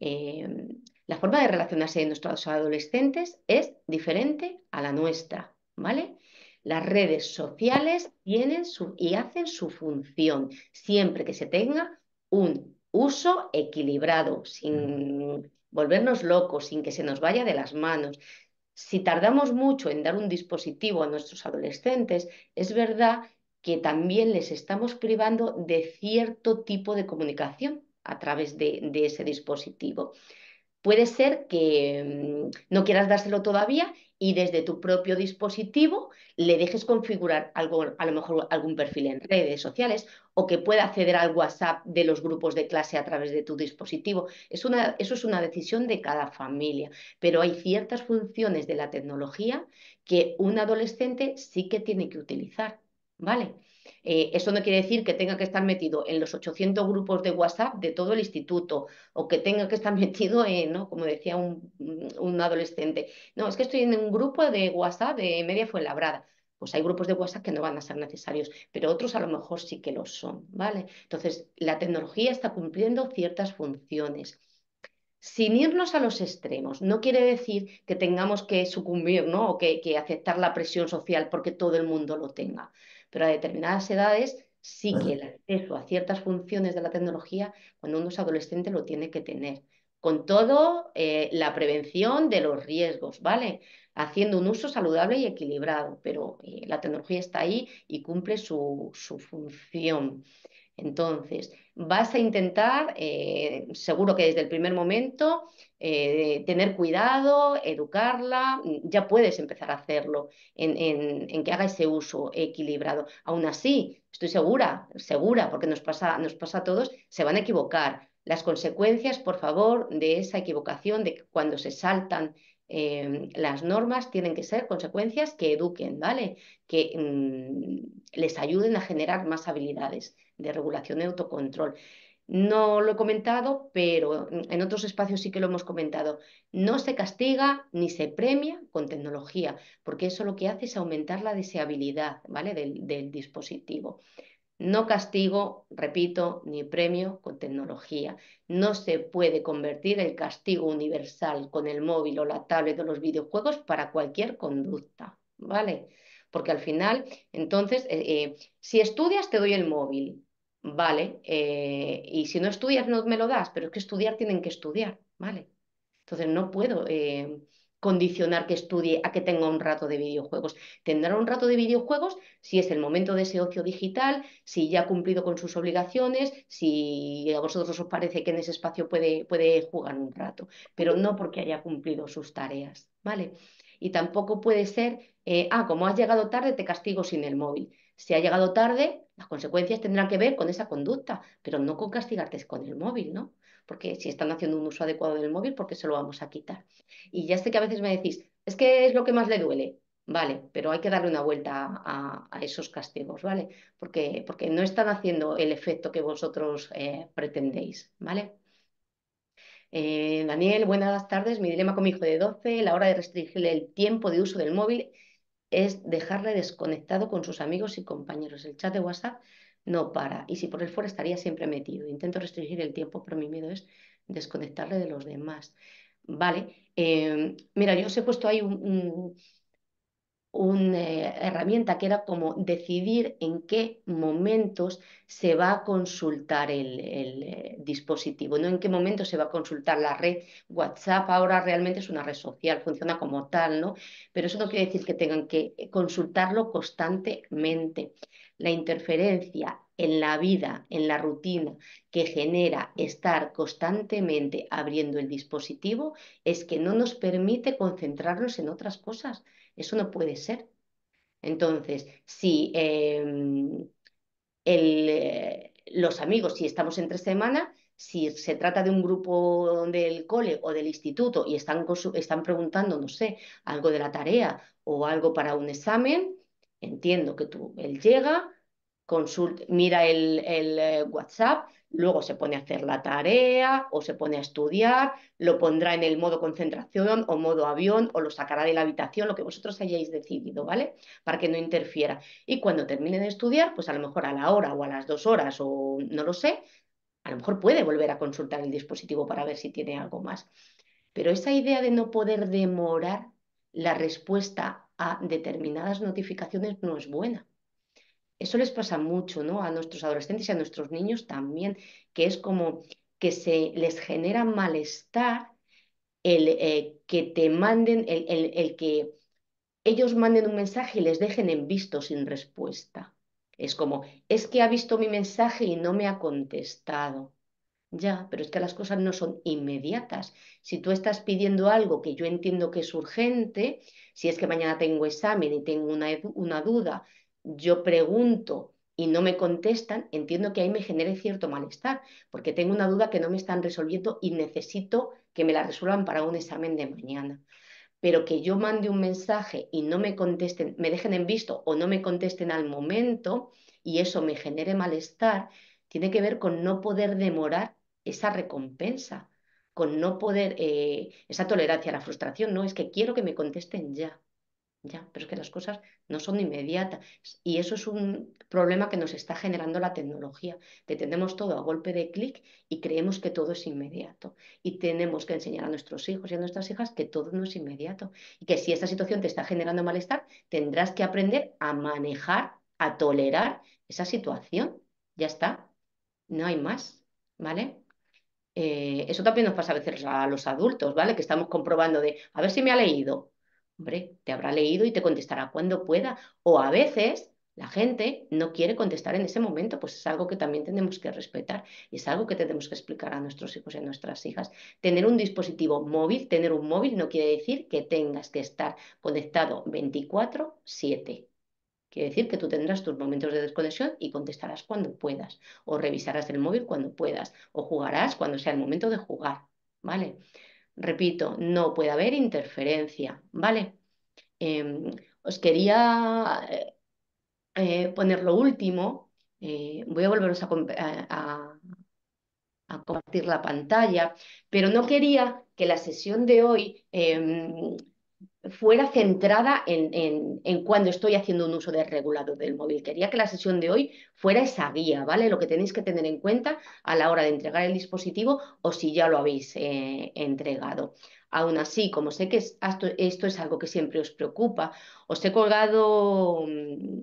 Em, la forma de relacionarse de nuestros adolescentes es diferente a la nuestra, ¿vale? Las redes sociales tienen su, y hacen su función siempre que se tenga un uso equilibrado, sin mm. volvernos locos, sin que se nos vaya de las manos. Si tardamos mucho en dar un dispositivo a nuestros adolescentes, es verdad que también les estamos privando de cierto tipo de comunicación a través de, ese dispositivo. Puede ser que mm, no quieras dárselo todavía y desde tu propio dispositivo le dejes configurar algo, a lo mejor algún perfil en redes sociales o que pueda acceder al WhatsApp de los grupos de clase a través de tu dispositivo. Es una, eso es una decisión de cada familia, pero hay ciertas funciones de la tecnología que un adolescente sí que tiene que utilizar ¿vale? Eh, eso no quiere decir que tenga que estar metido en los 800 grupos de WhatsApp de todo el instituto o que tenga que estar metido en, como decía un, adolescente, no, es que estoy en un grupo de WhatsApp de Media labrada, Pues hay grupos de WhatsApp que no van a ser necesarios, pero otros a lo mejor sí que lo son, ¿vale? Entonces, la tecnología está cumpliendo ciertas funciones sin irnos a los extremos. No quiere decir que tengamos que sucumbir ¿no? o que, que, aceptar la presión social porque todo el mundo lo tenga pero a determinadas edades sí que el acceso a ciertas funciones de la tecnología, cuando uno es adolescente, lo tiene que tener. Con todo, eh, la prevención de los riesgos, ¿vale? Haciendo un uso saludable y equilibrado, pero eh, la tecnología está ahí y cumple su función. Entonces, vas a intentar, eh, seguro que desde el primer momento, eh, tener cuidado, educarla, mm, ya puedes empezar a hacerlo, en, que haga ese uso equilibrado. Aún así, estoy segura, segura, porque nos pasa, a todos, se van a equivocar. Las consecuencias, por favor, de esa equivocación, de cuando se saltan eh, las normas tienen que ser consecuencias que eduquen, ¿vale? Que mm, les ayuden a generar más habilidades de regulación de autocontrol. No lo he comentado, pero en otros espacios sí que lo hemos comentado. No se castiga ni se premia con tecnología, porque eso lo que hace es aumentar la deseabilidad ¿vale? del, dispositivo. No castigo, repito, ni premio con tecnología. No se puede convertir el castigo universal con el móvil o la tablet o los videojuegos para cualquier conducta, ¿vale? Porque al final, entonces, eh, eh, si estudias te doy el móvil, vale, eh, y si no estudias no me lo das, pero es que estudiar tienen que estudiar, ¿vale? Entonces no puedo eh, condicionar que estudie a que tenga un rato de videojuegos. Tendrá un rato de videojuegos si es el momento de ese ocio digital, si ya ha cumplido con sus obligaciones, si a vosotros os parece que en ese espacio puede, jugar un rato, pero no porque haya cumplido sus tareas, ¿vale? Y tampoco puede ser, eh, ah, como has llegado tarde, te castigo sin el móvil. Si ha llegado tarde, las consecuencias tendrán que ver con esa conducta, pero no con castigarte con el móvil, ¿no? Porque si están haciendo un uso adecuado del móvil, ¿por qué se lo vamos a quitar? Y ya sé que a veces me decís, es que es lo que más le duele. Vale, pero hay que darle una vuelta a, esos castigos, ¿vale? Porque, porque no están haciendo el efecto que vosotros eh, pretendéis, ¿vale? Eh, Daniel, buenas tardes. Mi dilema con mi hijo de 12, la hora de restringirle el tiempo de uso del móvil es dejarle desconectado con sus amigos y compañeros. El chat de WhatsApp no para y si por el fuera estaría siempre metido. Intento restringir el tiempo, pero mi miedo es desconectarle de los demás. Vale, em, mira, yo os he puesto ahí un, una eh, herramienta que era como decidir en qué momentos se va a consultar el, eh, dispositivo, no en qué momento se va a consultar la red. WhatsApp ahora realmente es una red social, funciona como tal, ¿no? Pero eso no quiere decir que tengan que eh, consultarlo constantemente. La interferencia en la vida, en la rutina que genera estar constantemente abriendo el dispositivo, es que no nos permite concentrarnos en otras cosas eso no puede ser. Entonces, si em, eh, los amigos, si estamos entre semana, si se trata de un grupo del cole o del instituto y están, están preguntando, no sé, algo de la tarea o algo para un examen, entiendo que tú, él llega, consulta, mira el, el, eh, WhatsApp, luego se pone a hacer la tarea o se pone a estudiar, lo pondrá en el modo concentración o modo avión o lo sacará de la habitación, lo que vosotros hayáis decidido, ¿vale? Para que no interfiera. Y cuando termine de estudiar, pues a lo mejor a la hora o a las dos horas o no lo sé, a lo mejor puede volver a consultar el dispositivo para ver si tiene algo más. Pero esa idea de no poder demorar la respuesta a determinadas notificaciones no es buena eso les pasa mucho, ¿no? A nuestros adolescentes y a nuestros niños también, que es como que se les genera malestar el eh, que te manden, el, que ellos manden un mensaje y les dejen en visto sin respuesta. Es como, es que ha visto mi mensaje y no me ha contestado. Ya, pero es que las cosas no son inmediatas. Si tú estás pidiendo algo que yo entiendo que es urgente, si es que mañana tengo examen y tengo una duda yo pregunto y no me contestan, entiendo que ahí me genere cierto malestar, porque tengo una duda que no me están resolviendo y necesito que me la resuelvan para un examen de mañana. Pero que yo mande un mensaje y no me contesten, me dejen en visto o no me contesten al momento y eso me genere malestar, tiene que ver con no poder demorar esa recompensa, con no poder, eh, esa tolerancia a la frustración, no, es que quiero que me contesten ya. Ya, pero es que las cosas no son inmediatas. Y eso es un problema que nos está generando la tecnología. Detenemos todo a golpe de clic y creemos que todo es inmediato. Y tenemos que enseñar a nuestros hijos y a nuestras hijas que todo no es inmediato. Y que si esta situación te está generando malestar, tendrás que aprender a manejar, a tolerar esa situación. Ya está. No hay más. ¿Vale? Eh, eso también nos pasa a veces a los adultos, ¿vale? Que estamos comprobando de, a ver si me ha leído Hombre, te habrá leído y te contestará cuando pueda. O a veces la gente no quiere contestar en ese momento, pues es algo que también tenemos que respetar y es algo que tenemos que explicar a nuestros hijos y a nuestras hijas. Tener un dispositivo móvil, tener un móvil no quiere decir que tengas que estar conectado 24/7. Quiere decir que tú tendrás tus momentos de desconexión y contestarás cuando puedas, o revisarás el móvil cuando puedas, o jugarás cuando sea el momento de jugar, ¿vale? repito, no puede haber interferencia, ¿vale? Em, os quería eh, eh, poner lo último, eh, voy a volveros a, a, compartir la pantalla, pero no quería que la sesión de hoy em, fuera centrada en, cuando estoy haciendo un uso desregulado del móvil. Quería que la sesión de hoy fuera esa guía, ¿vale? Lo que tenéis que tener en cuenta a la hora de entregar el dispositivo o si ya lo habéis eh, entregado. Aún así, como sé que esto, es algo que siempre os preocupa, os he colgado mm,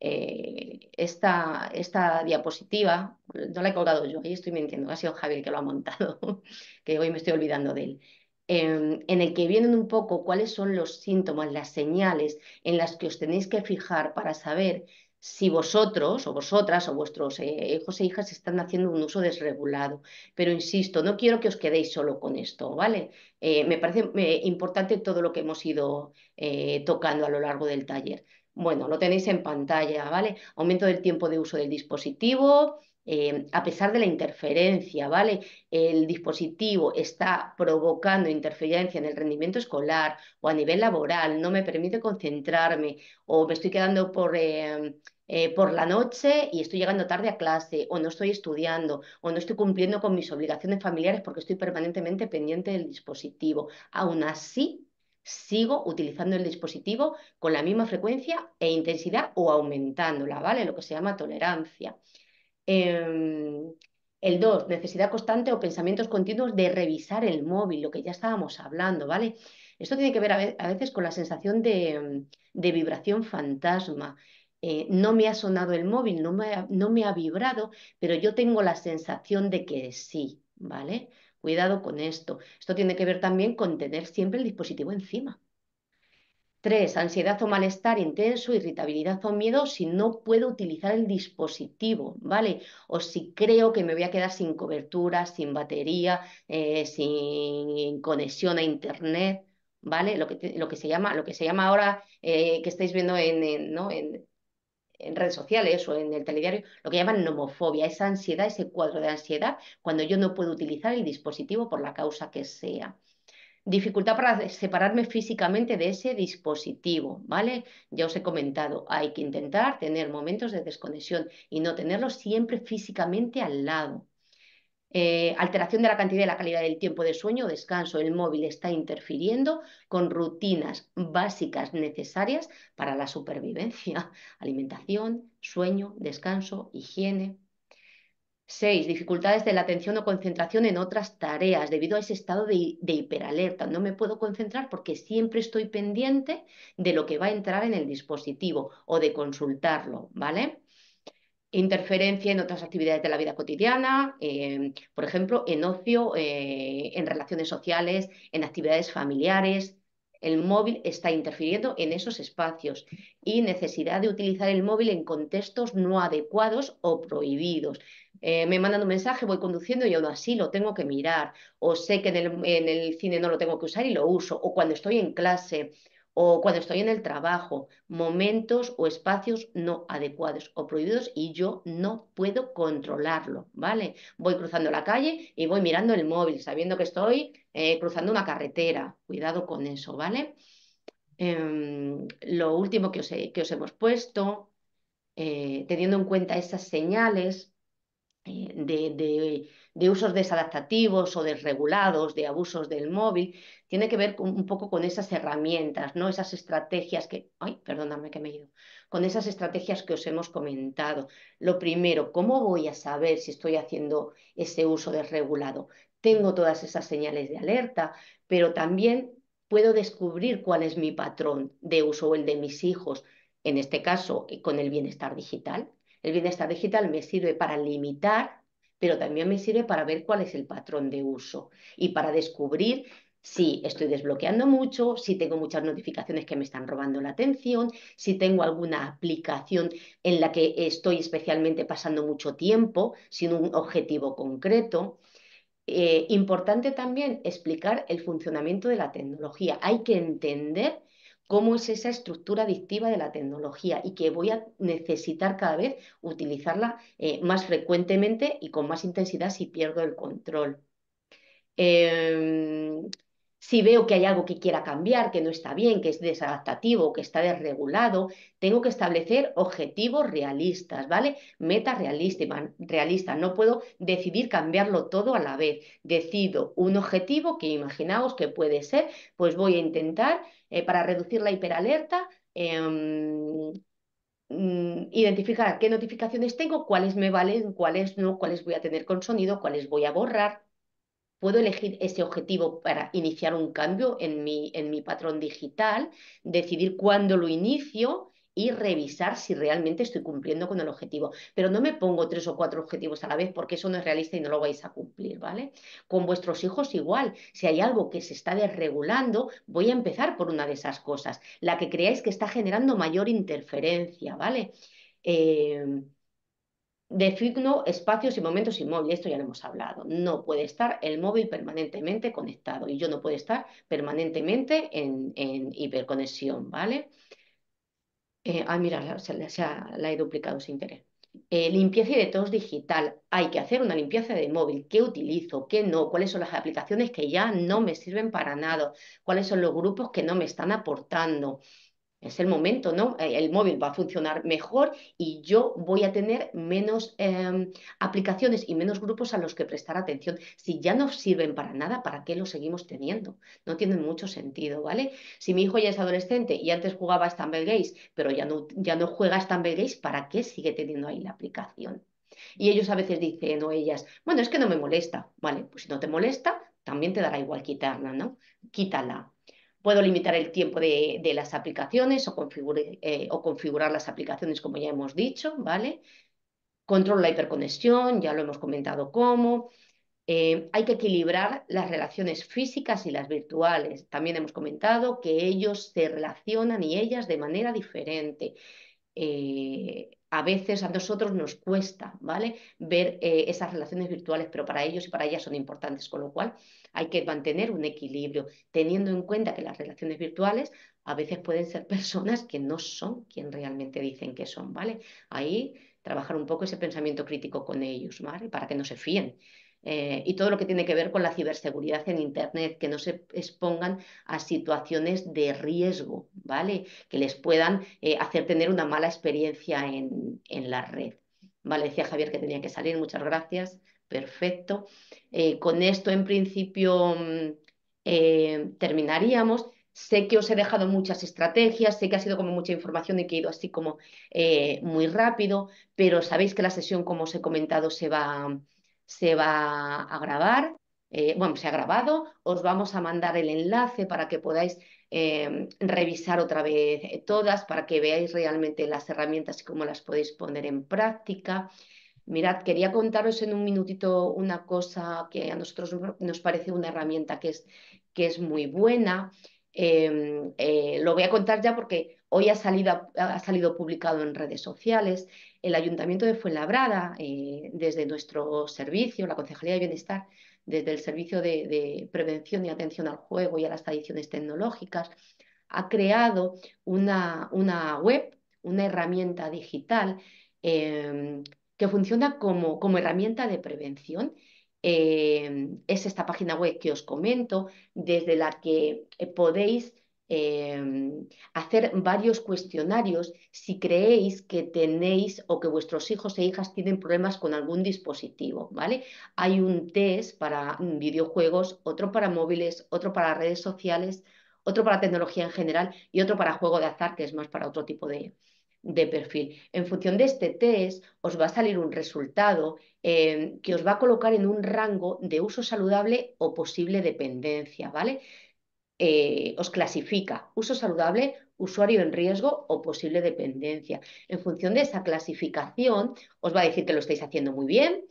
eh, esta, esta diapositiva, no la he colgado yo, ahí estoy mintiendo, ha sido Javier que lo ha montado, que hoy me estoy olvidando de él. Em, en el que vienen un poco cuáles son los síntomas, las señales en las que os tenéis que fijar para saber si vosotros o vosotras o vuestros eh, hijos e hijas están haciendo un uso desregulado. Pero insisto, no quiero que os quedéis solo con esto, ¿vale? Eh, me parece eh, importante todo lo que hemos ido tocando a lo largo del taller. Bueno, lo tenéis en pantalla, ¿vale? Aumento del tiempo de uso del dispositivo, eh, a pesar de la interferencia, ¿vale? El dispositivo está provocando interferencia en el rendimiento escolar o a nivel laboral, no me permite concentrarme o me estoy quedando por... Eh, eh, por la noche y estoy llegando tarde a clase, o no estoy estudiando, o no estoy cumpliendo con mis obligaciones familiares porque estoy permanentemente pendiente del dispositivo. Aún así, sigo utilizando el dispositivo con la misma frecuencia e intensidad o aumentándola, ¿vale? Lo que se llama tolerancia. Em, el 2, necesidad constante o pensamientos continuos de revisar el móvil, lo que ya estábamos hablando, ¿vale? Esto tiene que ver a veces con la sensación de, vibración fantasma. Eh, no me ha sonado el móvil, no no me ha vibrado, pero yo tengo la sensación de que sí, ¿vale? Cuidado con esto. Esto tiene que ver también con tener siempre el dispositivo encima. Tres, Ansiedad o malestar intenso, irritabilidad o miedo si no puedo utilizar el dispositivo, ¿vale? O si creo que me voy a quedar sin cobertura, sin batería, eh, sin conexión a internet, ¿vale? Lo que, se, llama, lo que se llama ahora, eh, que estáis viendo en, en, en redes sociales o en el telediario, lo que llaman nomofobia, esa ansiedad, ese cuadro de ansiedad, cuando yo no puedo utilizar el dispositivo por la causa que sea. Dificultad para separarme físicamente de ese dispositivo, ¿vale? Ya os he comentado, hay que intentar tener momentos de desconexión y no tenerlo siempre físicamente al lado. Eh, alteración de la cantidad y la calidad del tiempo de sueño o descanso. El móvil está interfiriendo con rutinas básicas necesarias para la supervivencia. Alimentación, sueño, descanso, higiene. Seis, Dificultades de la atención o concentración en otras tareas debido a ese estado de, hiperalerta. No me puedo concentrar porque siempre estoy pendiente de lo que va a entrar en el dispositivo o de consultarlo, ¿vale? Interferencia en otras actividades de la vida cotidiana, em, por ejemplo, en ocio, eh, en relaciones sociales, en actividades familiares, el móvil está interfiriendo en esos espacios y necesidad de utilizar el móvil en contextos no adecuados o prohibidos. Eh, me mandan un mensaje, voy conduciendo y aún así lo tengo que mirar, o sé que en el, cine no lo tengo que usar y lo uso, o cuando estoy en clase, o cuando estoy en el trabajo, momentos o espacios no adecuados o prohibidos y yo no puedo controlarlo, ¿vale? Voy cruzando la calle y voy mirando el móvil, sabiendo que estoy eh, cruzando una carretera, cuidado con eso, ¿vale? Em, lo último que os, que os hemos puesto, eh, teniendo en cuenta esas señales, eh, de, usos desadaptativos o desregulados, de abusos del móvil, tiene que ver un poco con esas herramientas, ¿no? Esas estrategias que, ay, perdóname que me he ido, con esas estrategias que os hemos comentado. Lo primero, ¿cómo voy a saber si estoy haciendo ese uso desregulado? Tengo todas esas señales de alerta, pero también puedo descubrir cuál es mi patrón de uso o el de mis hijos, en este caso eh, con el bienestar digital el bienestar digital me sirve para limitar, pero también me sirve para ver cuál es el patrón de uso y para descubrir si estoy desbloqueando mucho, si tengo muchas notificaciones que me están robando la atención, si tengo alguna aplicación en la que estoy especialmente pasando mucho tiempo sin un objetivo concreto. Eh, importante también explicar el funcionamiento de la tecnología. Hay que entender cómo es esa estructura adictiva de la tecnología y que voy a necesitar cada vez utilizarla eh, más frecuentemente y con más intensidad si pierdo el control. Em, si veo que hay algo que quiera cambiar, que no está bien, que es desadaptativo, que está desregulado, tengo que establecer objetivos realistas, ¿vale? Metas realistas. No puedo decidir cambiarlo todo a la vez. Decido un objetivo que imaginaos que puede ser, pues voy a intentar, eh, para reducir la hiperalerta, em, mm, identificar qué notificaciones tengo, cuáles me valen, cuáles no, cuáles voy a tener con sonido, cuáles voy a borrar, puedo elegir ese objetivo para iniciar un cambio en mi, en mi patrón digital, decidir cuándo lo inicio y revisar si realmente estoy cumpliendo con el objetivo. Pero no me pongo tres o cuatro objetivos a la vez porque eso no es realista y no lo vais a cumplir, ¿vale? Con vuestros hijos igual. Si hay algo que se está desregulando, voy a empezar por una de esas cosas, la que creáis que está generando mayor interferencia, ¿vale? Eh, Defino espacios y momentos inmóviles, esto ya lo hemos hablado. No puede estar el móvil permanentemente conectado y yo no puedo estar permanentemente en, hiperconexión, ¿vale? Eh, ah, mira, se, la he duplicado sin querer. Eh, limpieza y todos digital. Hay que hacer una limpieza de móvil. ¿Qué utilizo? ¿Qué no? ¿Cuáles son las aplicaciones que ya no me sirven para nada? ¿Cuáles son los grupos que no me están aportando? es el momento, ¿no? Eh, el móvil va a funcionar mejor y yo voy a tener menos em, aplicaciones y menos grupos a los que prestar atención. Si ya no sirven para nada, ¿para qué los seguimos teniendo? No tienen mucho sentido, ¿vale? Si mi hijo ya es adolescente y antes jugaba a Stumble pero ya no, ya no juega a Stumble ¿para qué sigue teniendo ahí la aplicación? Y ellos a veces dicen, o ellas, bueno, es que no me molesta. Vale, pues si no te molesta, también te dará igual quitarla, ¿no? Quítala, Puedo limitar el tiempo de, las aplicaciones eh, o, configurar las aplicaciones como ya hemos dicho, ¿vale? Controlo la hiperconexión, ya lo hemos comentado cómo. Eh, hay que equilibrar las relaciones físicas y las virtuales. También hemos comentado que ellos se relacionan y ellas de manera diferente. Eh, a veces a nosotros nos cuesta, ¿vale? Ver esas relaciones virtuales, pero para ellos y para ellas son importantes, con lo cual hay que mantener un equilibrio, teniendo en cuenta que las relaciones virtuales a veces pueden ser personas que no son quien realmente dicen que son, ¿vale? Ahí trabajar un poco ese pensamiento crítico con ellos, ¿vale? Para que no se fíen. Eh, y todo lo que tiene que ver con la ciberseguridad en Internet, que no se expongan a situaciones de riesgo, ¿vale? Que les puedan eh, hacer tener una mala experiencia en, la red. Vale, decía Javier que tenía que salir, muchas gracias. Perfecto. Eh, con esto, en principio, mm, eh, terminaríamos. Sé que os he dejado muchas estrategias, sé que ha sido como mucha información y que he ido así como eh, muy rápido, pero sabéis que la sesión, como os he comentado, se va, se va a grabar. bueno, se ha grabado, os vamos a mandar el enlace para que podáis revisar otra vez todas, para que veáis realmente las herramientas y cómo las podéis poner en práctica. Mirad, quería contaros en un minutito una cosa que a nosotros nos parece una herramienta que es, que es muy buena. Em, eh, lo voy a contar ya porque hoy ha salido, ha salido, publicado en redes sociales. El Ayuntamiento de Fuenlabrada, eh, desde nuestro servicio, la Concejalía de Bienestar, desde el Servicio de, Prevención y Atención al Juego y a las Tradiciones Tecnológicas, ha creado una, una web, una herramienta digital em, funciona como, herramienta de prevención. Em, es esta página web que os comento, desde la que eh, podéis em, hacer varios cuestionarios si creéis que tenéis o que vuestros hijos e hijas tienen problemas con algún dispositivo, ¿vale? Hay un test para videojuegos, otro para móviles, otro para redes sociales, otro para tecnología en general y otro para juego de azar, que es más para otro tipo de, de perfil. En función de este test, os va a salir un resultado em, que os va a colocar en un rango de uso saludable o posible dependencia, ¿vale? Eh, os clasifica uso saludable, usuario en riesgo o posible dependencia. En función de esa clasificación, os va a decir que lo estáis haciendo muy bien,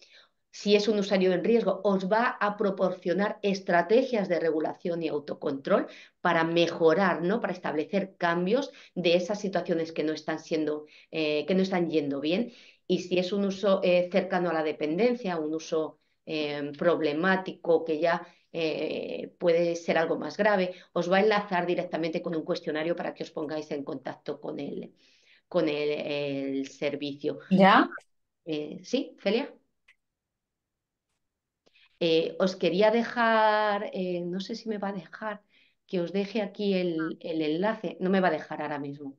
si es un usuario en riesgo, os va a proporcionar estrategias de regulación y autocontrol para mejorar, ¿no? Para establecer cambios de esas situaciones que no están siendo, eh, que no están yendo bien. Y si es un uso eh, cercano a la dependencia, un uso em, problemático que ya eh, puede ser algo más grave, os va a enlazar directamente con un cuestionario para que os pongáis en contacto con el, con el, servicio. ¿Ya? ¿Sí, Celia? Eh, os quería dejar, eh, no sé si me va a dejar que os deje aquí el, enlace, no me va a dejar ahora mismo,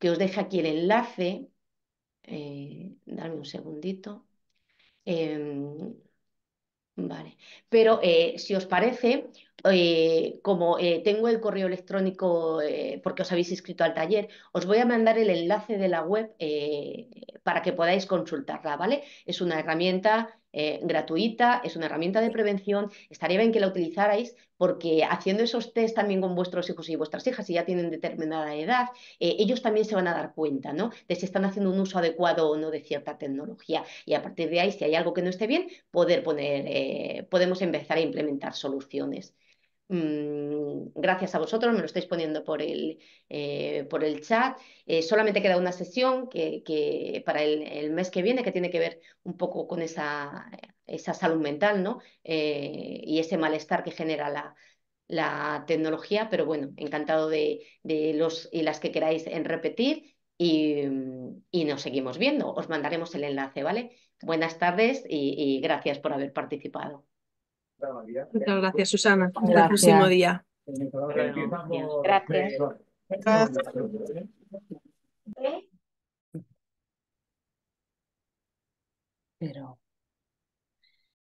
que os deje aquí el enlace, eh, darme un segundito. Em, vale, pero si os parece, eh, como eh, tengo el correo electrónico eh, porque os habéis inscrito al taller, os voy a mandar el enlace de la web para que podáis consultarla, ¿vale? Es una herramienta gratuita, es una herramienta de prevención, estaría bien que la utilizarais porque haciendo esos test también con vuestros hijos y vuestras hijas, si ya tienen determinada edad, ellos también se van a dar cuenta, ¿no? De si están haciendo un uso adecuado o no de cierta tecnología. Y a partir de ahí, si hay algo que no esté bien, poder poner, podemos empezar a implementar soluciones. Mm, gracias a vosotros, me lo estáis poniendo por el, eh, por el chat. Eh, solamente queda una sesión que, para el, mes que viene que tiene que ver un poco con esa, esa salud mental eh, y ese malestar que genera la, tecnología, pero bueno, encantado de, los y las que queráis en repetir mm, y, nos seguimos viendo. Os mandaremos el enlace, ¿vale? Buenas tardes y gracias por haber participado. Muchas gracias, pues, Susana. Hasta el próximo día. Pero.